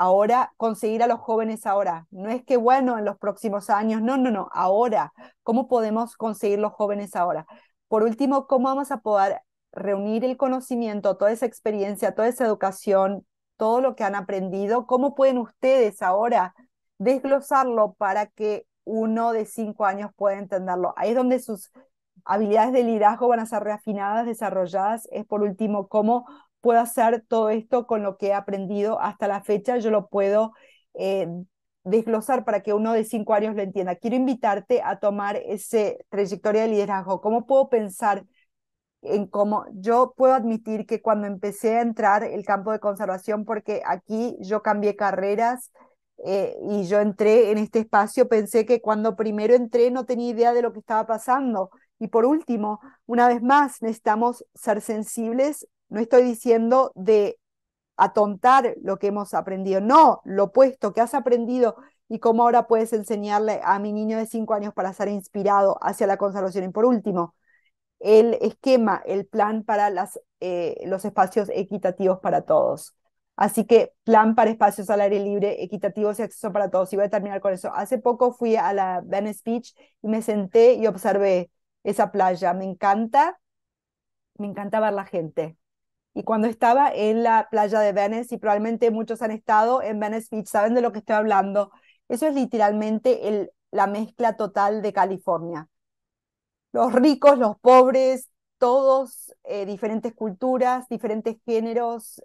ahora conseguir a los jóvenes ahora. No es que, bueno, en los próximos años, no, no, no, ahora. ¿Cómo podemos conseguir los jóvenes ahora? Por último, ¿cómo vamos a poder reunir el conocimiento, toda esa experiencia, toda esa educación, todo lo que han aprendido? ¿Cómo pueden ustedes ahora desglosarlo para que uno de cinco años pueda entenderlo? Ahí es donde sus habilidades de liderazgo van a ser reafinadas, desarrolladas. Es por último, cómo puedo hacer todo esto con lo que he aprendido hasta la fecha, yo lo puedo eh, desglosar para que uno de cinco años lo entienda. Quiero invitarte a tomar esa trayectoria de liderazgo. ¿Cómo puedo pensar en cómo yo puedo admitir que cuando empecé a entrar el campo de conservación, porque aquí yo cambié carreras eh, y yo entré en este espacio, pensé que cuando primero entré no tenía idea de lo que estaba pasando. Y por último, una vez más, necesitamos ser sensibles no estoy diciendo de atontar lo que hemos aprendido, no, lo opuesto, que has aprendido y cómo ahora puedes enseñarle a mi niño de 5 años para ser inspirado hacia la conservación. Y por último, el esquema, el plan para eh, los espacios equitativos para todos. Así que plan para espacios al aire libre, equitativos y acceso para todos. Y voy a terminar con eso. Hace poco fui a la Venice Beach y me senté y observé esa playa. Me encanta, me encanta ver la gente y cuando estaba en la playa de Venice, y probablemente muchos han estado en Venice Beach, saben de lo que estoy hablando. Eso es literalmente la mezcla total de California. Los ricos, los pobres, todos eh, diferentes culturas, diferentes géneros,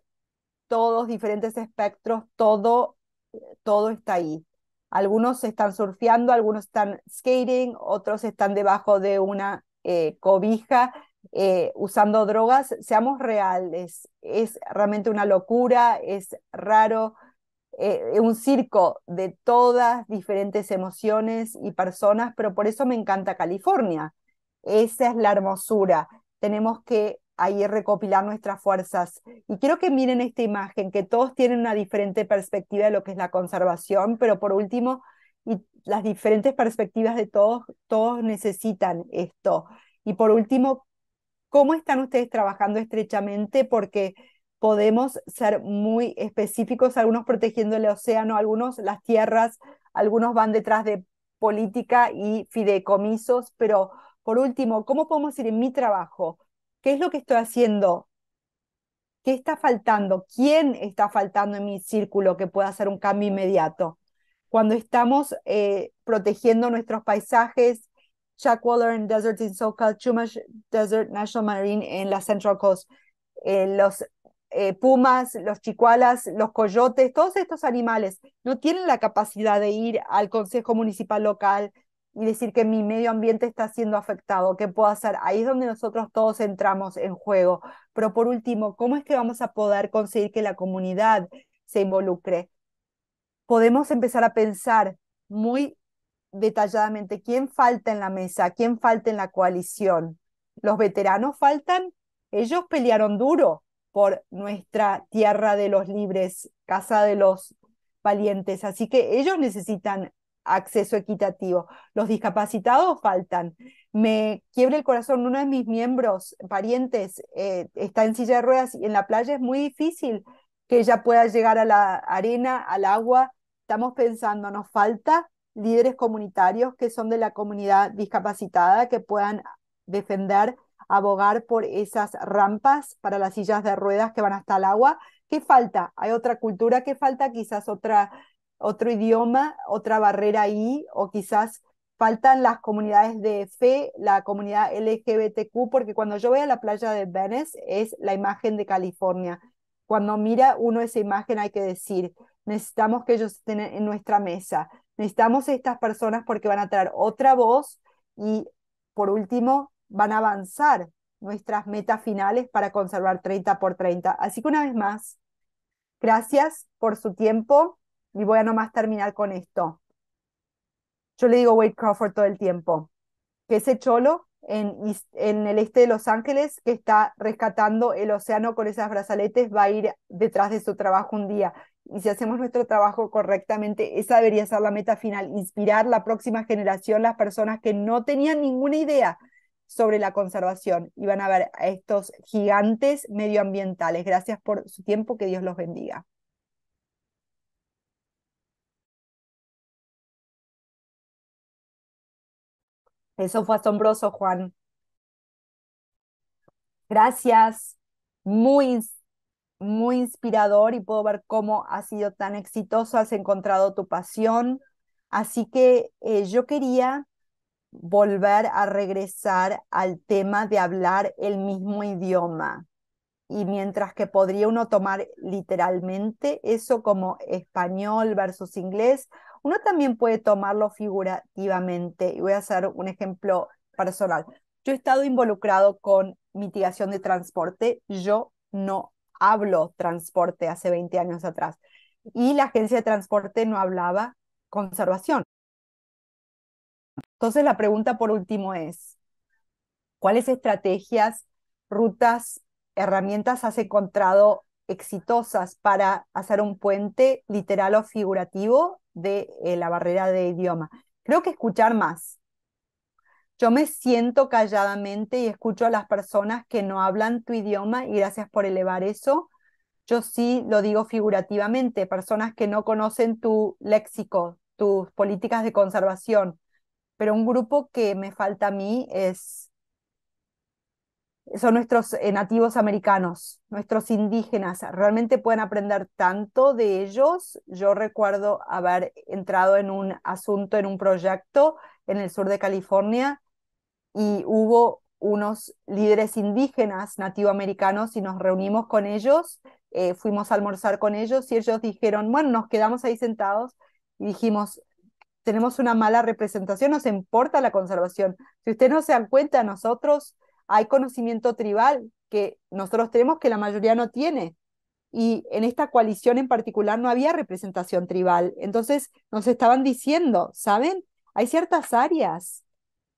todos diferentes espectros, todo, todo está ahí. Algunos están surfeando, algunos están skating, otros están debajo de una eh, cobija eh, usando drogas, seamos reales, es realmente una locura, es raro, eh, un circo de todas diferentes emociones y personas, pero por eso me encanta California. Esa es la hermosura. Tenemos que ahí recopilar nuestras fuerzas. Y quiero que miren esta imagen, que todos tienen una diferente perspectiva de lo que es la conservación, pero por último, y las diferentes perspectivas de todos, todos necesitan esto. Y por último, ¿Cómo están ustedes trabajando estrechamente? Porque podemos ser muy específicos, algunos protegiendo el océano, algunos las tierras, algunos van detrás de política y fideicomisos, pero por último, ¿cómo podemos ir en mi trabajo? ¿Qué es lo que estoy haciendo? ¿Qué está faltando? ¿Quién está faltando en mi círculo que pueda hacer un cambio inmediato? Cuando estamos eh, protegiendo nuestros paisajes, Chuck Waller en Deserts in SoCal, Chumash Desert National Marine en la Central Coast, eh, los eh, pumas, los chicualas, los coyotes, todos estos animales no tienen la capacidad de ir al Consejo Municipal Local y decir que mi medio ambiente está siendo afectado, ¿qué puedo hacer? Ahí es donde nosotros todos entramos en juego. Pero por último, ¿cómo es que vamos a poder conseguir que la comunidad se involucre? Podemos empezar a pensar muy detalladamente quién falta en la mesa, quién falta en la coalición. Los veteranos faltan, ellos pelearon duro por nuestra tierra de los libres, casa de los valientes, así que ellos necesitan acceso equitativo. Los discapacitados faltan. Me quiebra el corazón, uno de mis miembros, parientes, eh, está en silla de ruedas y en la playa es muy difícil que ella pueda llegar a la arena, al agua. Estamos pensando, nos falta líderes comunitarios que son de la comunidad discapacitada que puedan defender, abogar por esas rampas para las sillas de ruedas que van hasta el agua. ¿Qué falta? Hay otra cultura que falta, quizás otra, otro idioma, otra barrera ahí, o quizás faltan las comunidades de fe, la comunidad LGBTQ, porque cuando yo voy a la playa de Venice es la imagen de California. Cuando mira uno esa imagen hay que decir, necesitamos que ellos estén en nuestra mesa Necesitamos estas personas porque van a traer otra voz y, por último, van a avanzar nuestras metas finales para conservar 30 por 30. Así que una vez más, gracias por su tiempo y voy a nomás terminar con esto. Yo le digo Wade Crawford todo el tiempo, que ese cholo en, en el este de Los Ángeles que está rescatando el océano con esas brazaletes va a ir detrás de su trabajo un día y si hacemos nuestro trabajo correctamente, esa debería ser la meta final, inspirar la próxima generación, las personas que no tenían ninguna idea sobre la conservación y van a ver a estos gigantes medioambientales. Gracias por su tiempo, que Dios los bendiga. Eso fue asombroso, Juan. Gracias. Muy muy inspirador y puedo ver cómo has sido tan exitoso, has encontrado tu pasión. Así que eh, yo quería volver a regresar al tema de hablar el mismo idioma. Y mientras que podría uno tomar literalmente eso como español versus inglés, uno también puede tomarlo figurativamente. Y voy a hacer un ejemplo personal. Yo he estado involucrado con mitigación de transporte, yo no hablo transporte hace 20 años atrás y la agencia de transporte no hablaba conservación. Entonces la pregunta por último es, ¿cuáles estrategias, rutas, herramientas has encontrado exitosas para hacer un puente literal o figurativo de eh, la barrera de idioma? Creo que escuchar más, yo me siento calladamente y escucho a las personas que no hablan tu idioma y gracias por elevar eso. Yo sí lo digo figurativamente, personas que no conocen tu léxico, tus políticas de conservación, pero un grupo que me falta a mí es son nuestros eh, nativos americanos, nuestros indígenas. Realmente pueden aprender tanto de ellos. Yo recuerdo haber entrado en un asunto, en un proyecto en el sur de California, y hubo unos líderes indígenas nativoamericanos y nos reunimos con ellos, eh, fuimos a almorzar con ellos y ellos dijeron, bueno, nos quedamos ahí sentados y dijimos, tenemos una mala representación, nos importa la conservación. Si ustedes no se dan cuenta, nosotros hay conocimiento tribal que nosotros tenemos que la mayoría no tiene. Y en esta coalición en particular no había representación tribal. Entonces nos estaban diciendo, ¿saben? Hay ciertas áreas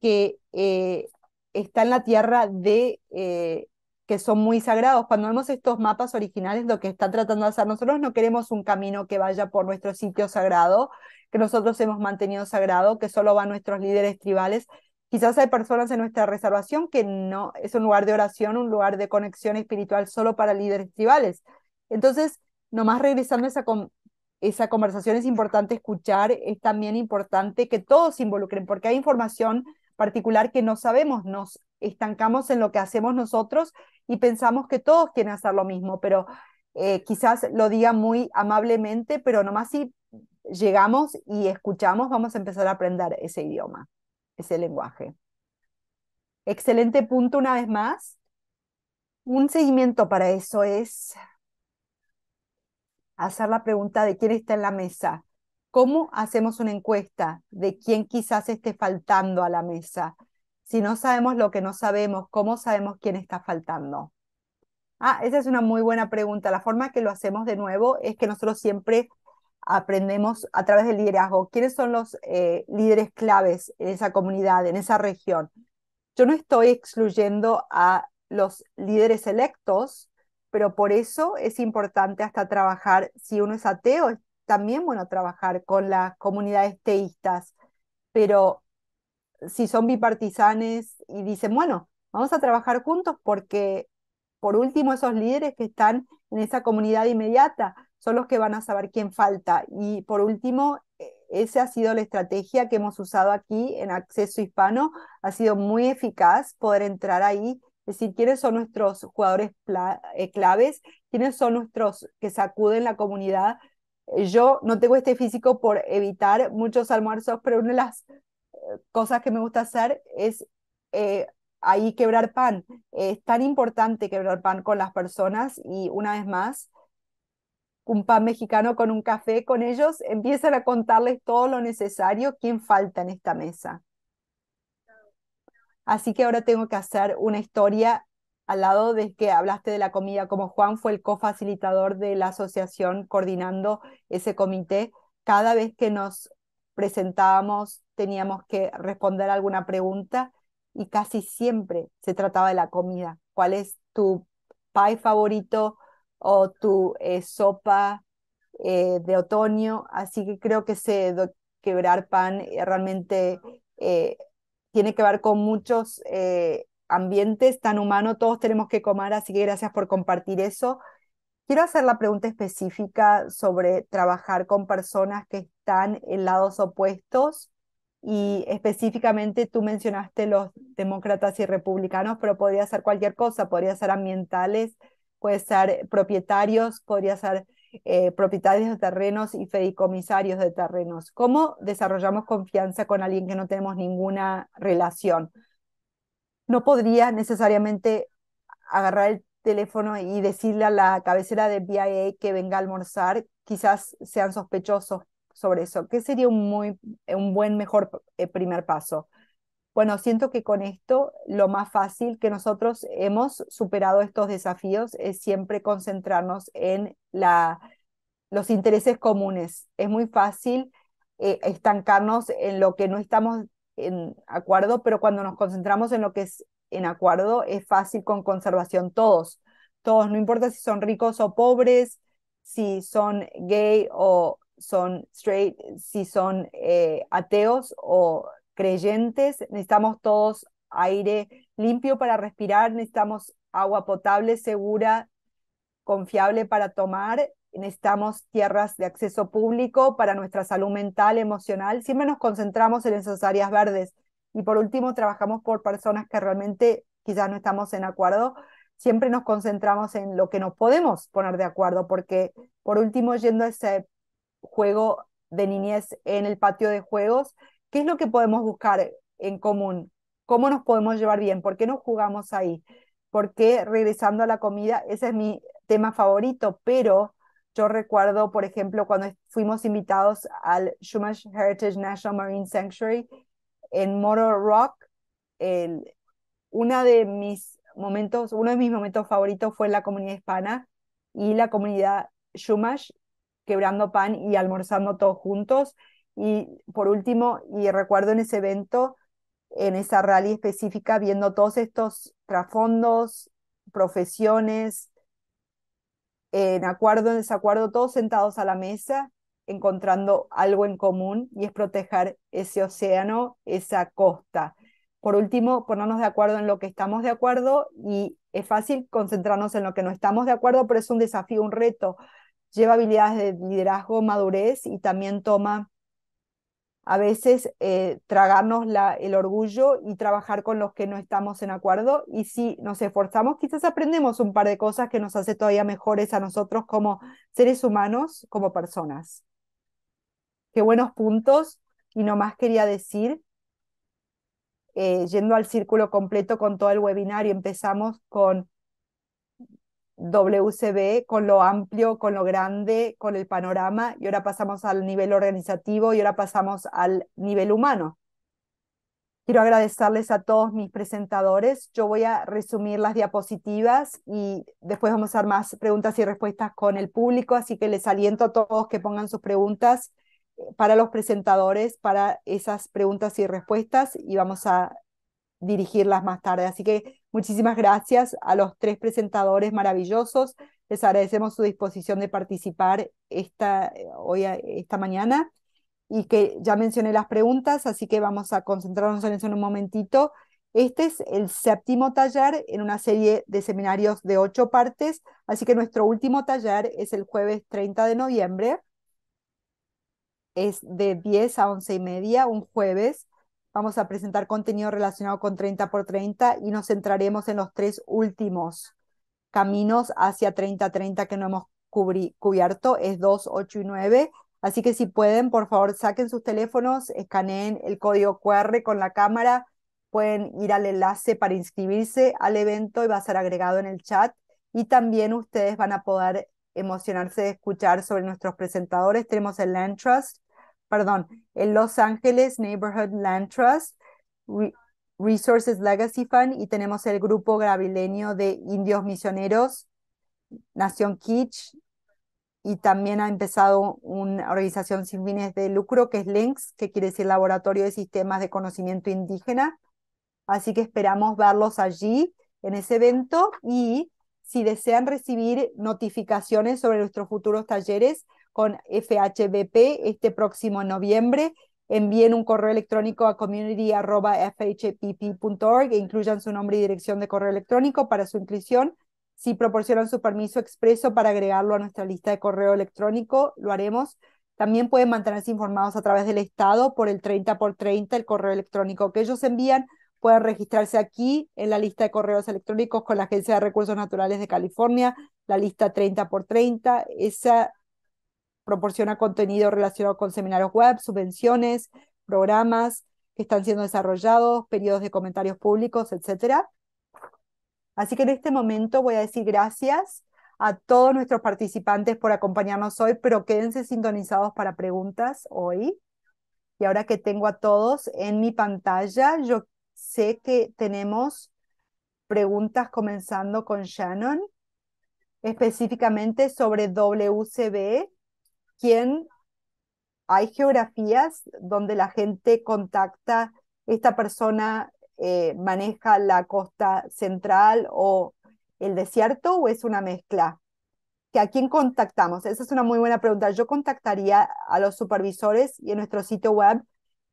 que eh, está en la tierra de eh, que son muy sagrados. Cuando vemos estos mapas originales, lo que está tratando de hacer nosotros no queremos un camino que vaya por nuestro sitio sagrado, que nosotros hemos mantenido sagrado, que solo van nuestros líderes tribales. Quizás hay personas en nuestra reservación que no es un lugar de oración, un lugar de conexión espiritual solo para líderes tribales. Entonces, nomás regresando a esa, esa conversación es importante escuchar, es también importante que todos se involucren, porque hay información particular que no sabemos, nos estancamos en lo que hacemos nosotros y pensamos que todos quieren hacer lo mismo, pero eh, quizás lo diga muy amablemente, pero nomás si llegamos y escuchamos, vamos a empezar a aprender ese idioma, ese lenguaje. Excelente punto una vez más. Un seguimiento para eso es hacer la pregunta de quién está en la mesa, ¿Cómo hacemos una encuesta de quién quizás esté faltando a la mesa? Si no sabemos lo que no sabemos, ¿cómo sabemos quién está faltando? Ah, esa es una muy buena pregunta. La forma que lo hacemos de nuevo es que nosotros siempre aprendemos a través del liderazgo. ¿Quiénes son los eh, líderes claves en esa comunidad, en esa región? Yo no estoy excluyendo a los líderes electos, pero por eso es importante hasta trabajar, si uno es ateo, también, bueno, trabajar con las comunidades teístas, pero si son bipartisanes y dicen, bueno, vamos a trabajar juntos porque, por último, esos líderes que están en esa comunidad inmediata son los que van a saber quién falta. Y, por último, e, esa ha sido la estrategia que hemos usado aquí en Acceso Hispano. Ha sido muy eficaz poder entrar ahí, decir quiénes son nuestros jugadores eh, claves, quiénes son nuestros que sacuden la comunidad yo no tengo este físico por evitar muchos almuerzos, pero una de las eh, cosas que me gusta hacer es eh, ahí quebrar pan. Es tan importante quebrar pan con las personas y una vez más, un pan mexicano con un café con ellos, empiezan a contarles todo lo necesario, quién falta en esta mesa. Así que ahora tengo que hacer una historia al lado de que hablaste de la comida, como Juan fue el cofacilitador de la asociación coordinando ese comité, cada vez que nos presentábamos teníamos que responder alguna pregunta y casi siempre se trataba de la comida. ¿Cuál es tu pie favorito o tu eh, sopa eh, de otoño? Así que creo que ese quebrar pan eh, realmente tiene que ver con muchos ambientes tan humano, todos tenemos que comer, así que gracias por compartir eso. Quiero hacer la pregunta específica sobre trabajar con personas que están en lados opuestos y específicamente tú mencionaste los demócratas y republicanos, pero podría ser cualquier cosa, podría ser ambientales, puede ser propietarios, podría ser eh, propietarios de terrenos y fedicomisarios de terrenos. ¿Cómo desarrollamos confianza con alguien que no tenemos ninguna relación? no podría necesariamente agarrar el teléfono y decirle a la cabecera de BIA que venga a almorzar, quizás sean sospechosos sobre eso. ¿Qué sería un, muy, un buen, mejor eh, primer paso? Bueno, siento que con esto lo más fácil que nosotros hemos superado estos desafíos es siempre concentrarnos en la, los intereses comunes. Es muy fácil eh, estancarnos en lo que no estamos en acuerdo, pero cuando nos concentramos en lo que es en acuerdo, es fácil con conservación todos, todos, no importa si son ricos o pobres, si son gay o son straight, si son eh, ateos o creyentes, necesitamos todos aire limpio para respirar, necesitamos agua potable, segura, confiable para tomar. Necesitamos tierras de acceso público para nuestra salud mental, emocional. Siempre nos concentramos en esas áreas verdes. Y por último, trabajamos por personas que realmente quizás no estamos en acuerdo. Siempre nos concentramos en lo que nos podemos poner de acuerdo, porque por último, yendo a ese juego de niñez en el patio de juegos, ¿qué es lo que podemos buscar en común? ¿Cómo nos podemos llevar bien? ¿Por qué nos jugamos ahí? ¿Por qué regresando a la comida? Esa es mi tema favorito, pero yo recuerdo, por ejemplo, cuando fuimos invitados al Shumash Heritage National Marine Sanctuary en Motor Rock, una de mis momentos, uno de mis momentos favoritos fue la comunidad hispana y la comunidad Shumash quebrando pan y almorzando todos juntos. Y por último, y recuerdo en ese evento, en esa rally específica, viendo todos estos trasfondos, profesiones, en acuerdo, en desacuerdo, todos sentados a la mesa, encontrando algo en común y es proteger ese océano, esa costa. Por último, ponernos de acuerdo en lo que estamos de acuerdo y es fácil concentrarnos en lo que no estamos de acuerdo, pero es un desafío, un reto. Lleva habilidades de liderazgo, madurez y también toma a veces eh, tragarnos el orgullo y trabajar con los que no estamos en acuerdo. Y si nos esforzamos, quizás aprendemos un par de cosas que nos hace todavía mejores a nosotros como seres humanos, como personas. Qué buenos puntos. Y nomás quería decir, eh, yendo al círculo completo con todo el webinar y empezamos con WCB, con lo amplio, con lo grande, con el panorama, y ahora pasamos al nivel organizativo y ahora pasamos al nivel humano. Quiero agradecerles a todos mis presentadores. Yo voy a resumir las diapositivas y después vamos a dar más preguntas y respuestas con el público, así que les aliento a todos que pongan sus preguntas eh, para los presentadores, para esas preguntas y respuestas y vamos a dirigirlas más tarde. Así que Muchísimas gracias a los tres presentadores maravillosos. Les agradecemos su disposición de participar esta, eh, hoy, eh, esta mañana y que ya mencioné las preguntas, así que vamos a concentrarnos en eso en un momentito. Este es el séptimo taller en una serie de seminarios de ocho partes, así que nuestro último taller es el jueves 30 de noviembre. Es de 10 a 11 y media, un jueves. Vamos a presentar contenido relacionado con 30 por 30 y nos centraremos en los tres últimos caminos hacia 30-30 que no hemos cubierto, es 2, 8 y 9. Así que si pueden, por favor, saquen sus teléfonos, escaneen el código QR con la cámara, pueden ir al enlace para inscribirse al evento y va a ser agregado en el chat. Y también ustedes van a poder emocionarse de escuchar sobre nuestros presentadores. Tenemos el Land Trust, perdón, el Los Ángeles Neighborhood Land Trust, Resources Legacy Fund y tenemos el grupo gravileño de indios misioneros, Nación Kitsch, y también ha empezado una organización sin fines de lucro que es LINCS, que quiere decir Laboratorio de Sistemas de Conocimiento Indígena. Así que esperamos verlos allí en ese evento y si desean recibir notificaciones sobre nuestros futuros talleres, con FHBP este próximo noviembre. Envíen un correo electrónico a community.fhpp.org e incluyan su nombre y dirección de correo electrónico para su inclusión. Si proporcionan su permiso expreso para agregarlo a nuestra lista de correo electrónico, lo haremos. También pueden mantenerse informados a través del Estado por el 30 por 30, el correo electrónico que ellos envían. Pueden registrarse aquí en la lista de correos electrónicos con la Agencia de Recursos Naturales de California, la lista 30 por 30. Esa proporciona contenido relacionado con seminarios web, subvenciones, programas que están siendo desarrollados, periodos de comentarios públicos, etc. Así que en este momento voy a decir gracias a todos nuestros participantes por acompañarnos hoy, pero quédense sintonizados para preguntas hoy. Y ahora que tengo a todos en mi pantalla, yo sé que tenemos preguntas comenzando con Shannon, específicamente sobre WCB quién, hay geografías donde la gente contacta, esta persona eh, maneja la costa central o el desierto o es una mezcla? ¿A quién contactamos? Esa es una muy buena pregunta. Yo contactaría a los supervisores y en nuestro sitio web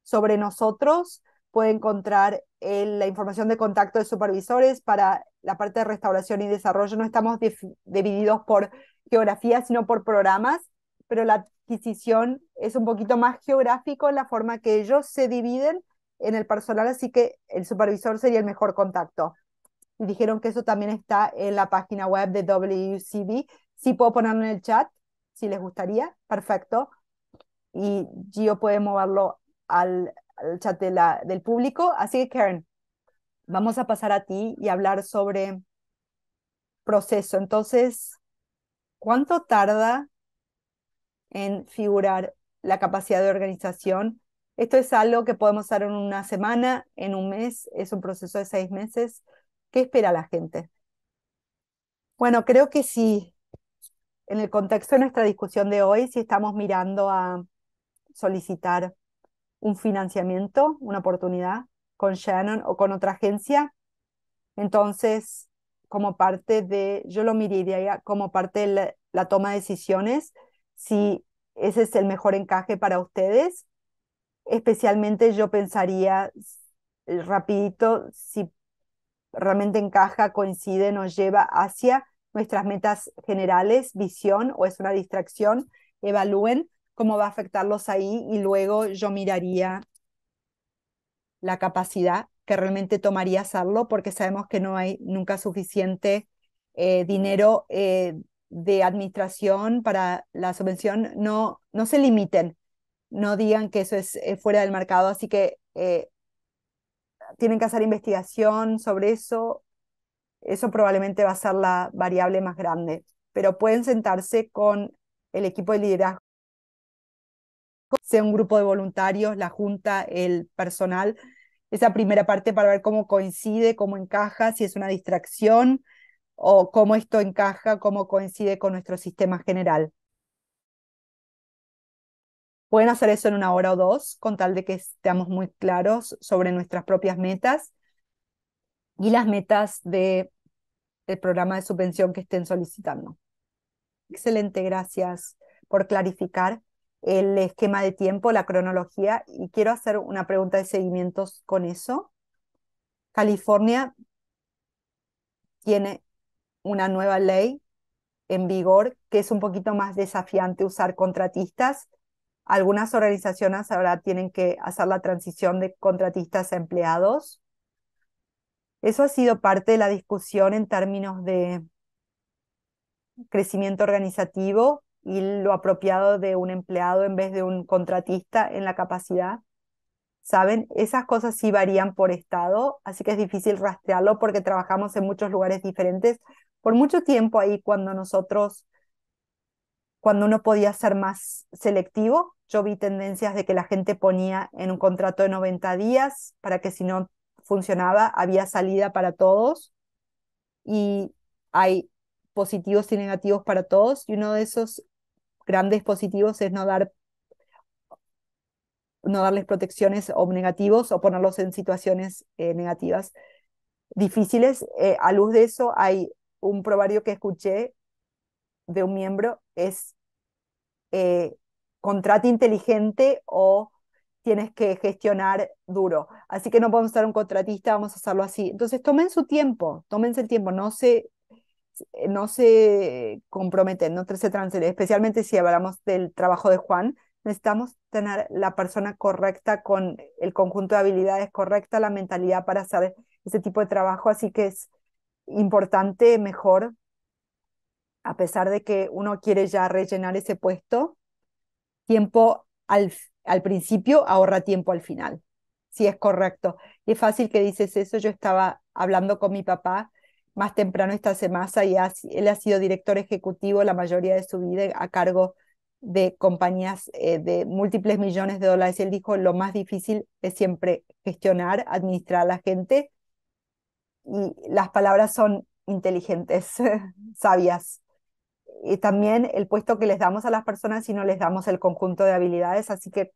sobre nosotros puede encontrar la información de contacto de supervisores para la parte de restauración y desarrollo. No estamos divididos por geografía, sino por programas pero la adquisición es un poquito más geográfico en la forma que ellos se dividen en el personal, así que el supervisor sería el mejor contacto. Y dijeron que eso también está en la página web de WCB. Si puedo ponerlo en el chat, si les gustaría, perfecto. Y Gio puede moverlo al, al chat de la, del público. Así que Karen, vamos a pasar a ti y hablar sobre proceso. Entonces, ¿cuánto tarda en figurar la capacidad de organización. Esto es algo que podemos hacer en una semana, en un mes, es un proceso de seis meses. ¿Qué espera la gente? Bueno, creo que sí, en el contexto de nuestra discusión de hoy, si estamos mirando a solicitar un financiamiento, una oportunidad con Shannon o con otra agencia, entonces, como parte de, yo lo miraría como parte de la toma de decisiones, si ese es el mejor encaje para ustedes. Especialmente yo pensaría eh, rapidito si realmente encaja, coincide, nos lleva hacia nuestras metas generales, visión o es una distracción, evalúen cómo va a afectarlos ahí y luego yo miraría la capacidad que realmente tomaría hacerlo porque sabemos que no hay nunca suficiente eh, dinero eh, de administración para la subvención no, no se limiten, no digan que eso es, eh, fuera del mercado, así que eh, tienen que hacer investigación sobre eso, eso probablemente va a ser la variable más grande, pero pueden sentarse con el equipo de liderazgo, sea un grupo de voluntarios, la junta, el personal, esa primera parte para ver cómo coincide, cómo encaja, si es una distracción, o cómo esto encaja, cómo coincide con nuestro sistema general. Pueden hacer eso en una hora o dos, con tal de que estemos muy claros sobre nuestras propias metas y las metas de, del programa de subvención que estén solicitando. Excelente, gracias por clarificar el esquema de tiempo, la cronología, y quiero hacer una pregunta de seguimientos con eso. California tiene una nueva ley en vigor que es un poquito más desafiante usar contratistas. Algunas organizaciones ahora tienen que hacer la transición de contratistas a empleados. Eso ha sido parte de la discusión en términos de crecimiento organizativo y lo apropiado de un empleado en vez de un contratista en la capacidad. ¿Saben? Esas cosas sí varían por estado, así que es difícil rastrearlo porque trabajamos en muchos lugares diferentes, por mucho tiempo ahí cuando nosotros, cuando uno podía ser más selectivo, yo vi tendencias de que la gente ponía en un contrato de 90 días para que si no funcionaba había salida para todos y hay positivos y negativos para todos y uno de esos grandes positivos es no dar no darles protecciones o negativos o ponerlos en situaciones eh, negativas difíciles. Eh, a luz de eso hay un probario que escuché de un miembro es eh, contrato inteligente o tienes que gestionar duro. Así que no podemos ser un contratista, vamos a hacerlo así. Entonces, tomen su tiempo, tómense el tiempo, no se, eh, no se comprometen, no se transferen, especialmente si hablamos del trabajo de Juan. Necesitamos tener la persona correcta con el conjunto de habilidades correcta, la mentalidad para hacer ese tipo de trabajo. Así que es importante, mejor, a pesar de que uno quiere ya rellenar ese puesto, tiempo al, principio ahorra tiempo al final. Si es correcto. Y es fácil que dices eso. Yo estaba hablando con mi papá más temprano esta semana y él ha sido director ejecutivo la mayoría de su vida a cargo de compañías eh, de múltiples millones de dólares. Él dijo, lo más difícil es siempre gestionar, administrar a la gente y las palabras son inteligentes, sabias. Y también el puesto que les damos a las personas si no les damos el conjunto de habilidades, así que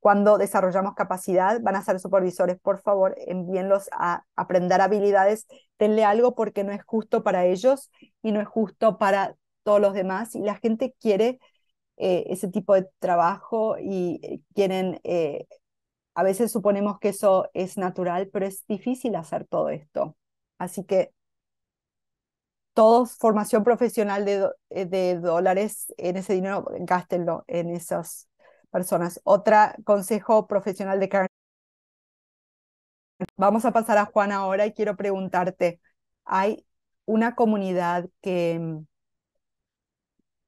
cuando desarrollamos capacidad, van a ser supervisores, por favor, envíenlos a aprender habilidades, denle algo porque no es justo para ellos y no es justo para todos los demás. Y la gente quiere eh, ese tipo de trabajo y eh, quieren, eh, a veces suponemos que eso es natural, pero es difícil hacer todo esto. Así que todos formación profesional eh, de, dólares en ese dinero, gástenlo en esas personas. Otra consejo profesional de Karen. Vamos a pasar a Juan ahora y quiero preguntarte, hay una comunidad que mm,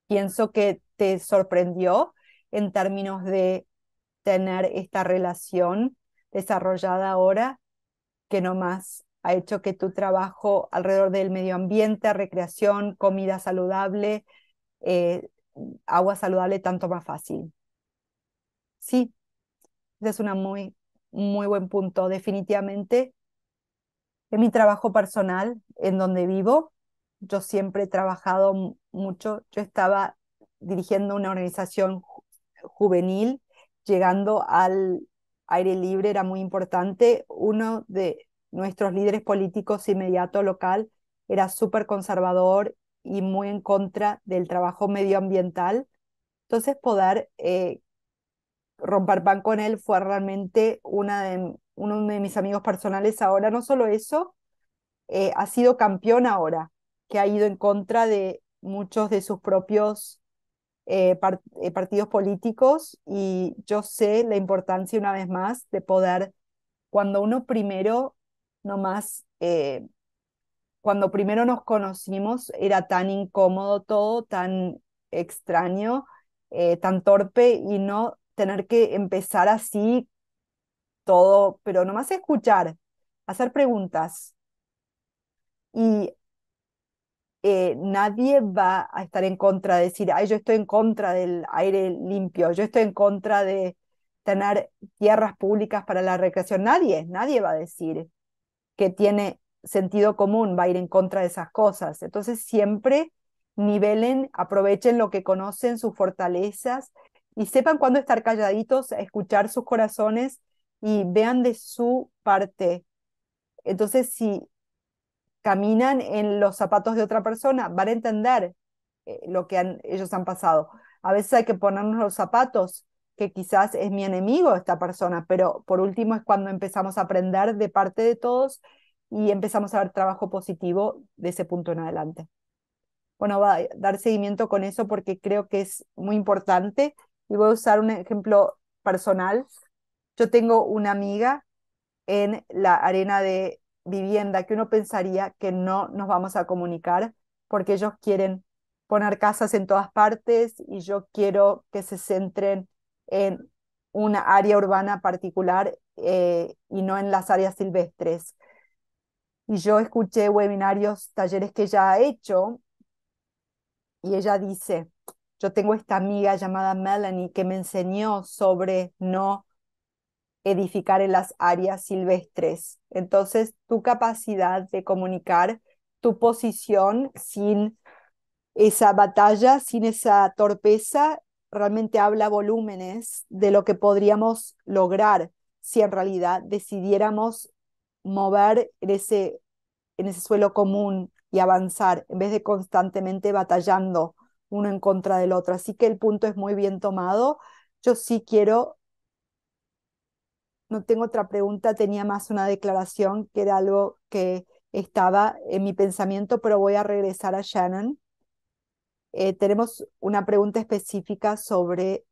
pienso que te sorprendió en términos de tener esta relación desarrollada ahora, que no más ha hecho que tu trabajo alrededor del medio ambiente, recreación, comida saludable, eh, agua saludable, tanto más fácil. Sí, ese es un muy, muy buen punto. Definitivamente, en mi trabajo personal, en donde vivo, yo siempre he trabajado mucho. Yo estaba dirigiendo una organización juvenil, llegando al aire libre era muy importante. Uno de, nuestros líderes políticos inmediato local era súper conservador y muy en contra del trabajo medioambiental. Entonces poder eh, romper pan con él fue realmente una de, uno de mis amigos personales ahora. No solo eso, eh, ha sido campeón ahora, que ha ido en contra de muchos de sus propios eh, partidos políticos y yo sé la importancia una vez más de poder, cuando uno primero nomás eh, cuando primero nos conocimos era tan incómodo todo, tan extraño, eh, tan torpe y no tener que empezar así todo, pero nomás escuchar, hacer preguntas. Y eh, nadie va a estar en contra de decir, ay, yo estoy en contra del aire limpio, yo estoy en contra de tener tierras públicas para la recreación. Nadie, nadie va a decir que tiene sentido común va a ir en contra de esas cosas. Entonces siempre nivelen, aprovechen lo que conocen, sus fortalezas y sepan cuándo estar calladitos, escuchar sus corazones y vean de su parte. Entonces si caminan en los zapatos de otra persona, van a entender eh, lo que han, ellos han pasado. A veces hay que ponernos los zapatos quizás es mi enemigo esta persona, pero por último es cuando empezamos a aprender de parte de todos y empezamos a ver trabajo positivo de ese punto en adelante. Bueno, va a dar seguimiento con eso porque creo que es muy importante y voy a usar un ejemplo personal. Yo tengo una amiga en la arena de vivienda que uno pensaría que no nos vamos a comunicar porque ellos quieren poner casas en todas partes y yo quiero que se centren en una área urbana particular eh, y no en las áreas silvestres. Y yo escuché webinarios, talleres que ella ha hecho, y ella dice, yo tengo esta amiga llamada Melanie que me enseñó sobre no edificar en las áreas silvestres. Entonces, tu capacidad de comunicar tu posición sin esa batalla, sin esa torpeza, realmente habla volúmenes de lo que podríamos lograr si en realidad decidiéramos mover en ese, en ese suelo común y avanzar en vez de constantemente batallando uno en contra del otro. Así que el punto es muy bien tomado. Yo sí quiero, no tengo otra pregunta, tenía más una declaración que era algo que estaba en mi pensamiento, pero voy a regresar a Shannon eh, tenemos una pregunta específica sobre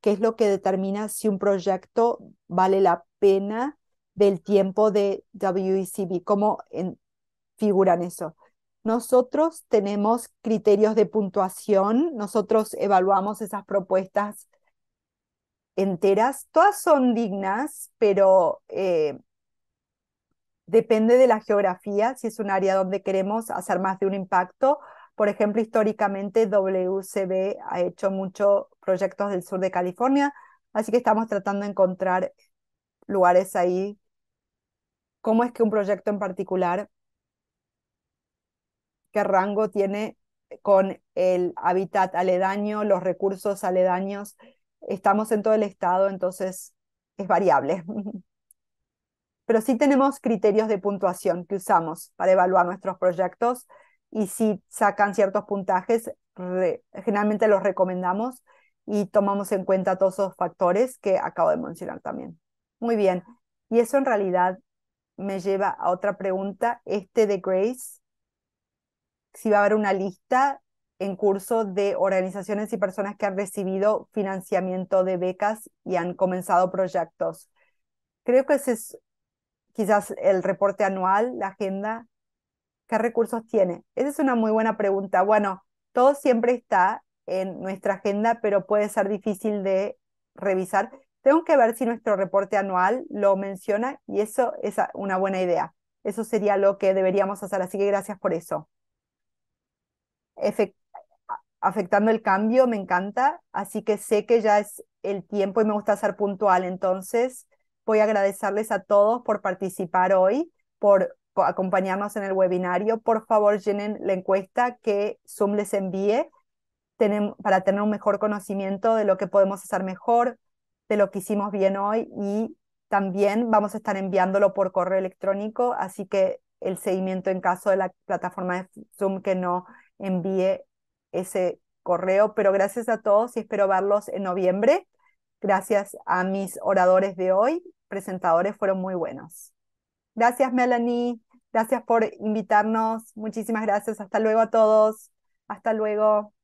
qué es lo que determina si un proyecto vale la pena del tiempo de WECB, cómo figuran eso. Nosotros tenemos criterios de puntuación, nosotros evaluamos esas propuestas enteras, todas son dignas, pero eh, depende de la geografía, si es un área donde queremos hacer más de un impacto, por ejemplo, históricamente WCB ha hecho muchos proyectos del sur de California, así que estamos tratando de encontrar lugares ahí. ¿Cómo es que un proyecto en particular, qué rango tiene con el hábitat aledaño, los recursos aledaños? Estamos en todo el estado, entonces es variable. Pero sí tenemos criterios de puntuación que usamos para evaluar nuestros proyectos y si sacan ciertos puntajes, generalmente los recomendamos y tomamos en cuenta todos esos factores que acabo de mencionar también. Muy bien, y eso en realidad me lleva a otra pregunta, este de Grace, si va a haber una lista en curso de organizaciones y personas que han recibido financiamiento de becas y han comenzado proyectos. Creo que ese es quizás el reporte anual, la agenda, ¿Qué recursos tiene? Esa es una muy buena pregunta. Bueno, todo siempre está en nuestra agenda, pero puede ser difícil de revisar. Tengo que ver si nuestro reporte anual lo menciona y eso es una buena idea. Eso sería lo que deberíamos hacer, así que gracias por eso. afectando el cambio, me encanta, así que sé que ya es el tiempo y me gusta ser puntual, entonces voy a agradecerles a todos por participar hoy, por acompañarnos en el webinario, por favor llenen la encuesta que Zoom les envíe para tener un mejor conocimiento de lo que podemos hacer mejor, de lo que hicimos bien hoy y también vamos a estar enviándolo por correo electrónico, así que el seguimiento en caso de la plataforma de Zoom que no envíe ese correo. Pero gracias a todos y espero verlos en noviembre. Gracias a mis oradores de hoy, presentadores fueron muy buenos. Gracias, Melanie. Gracias por invitarnos. Muchísimas gracias. Hasta luego a todos. Hasta luego.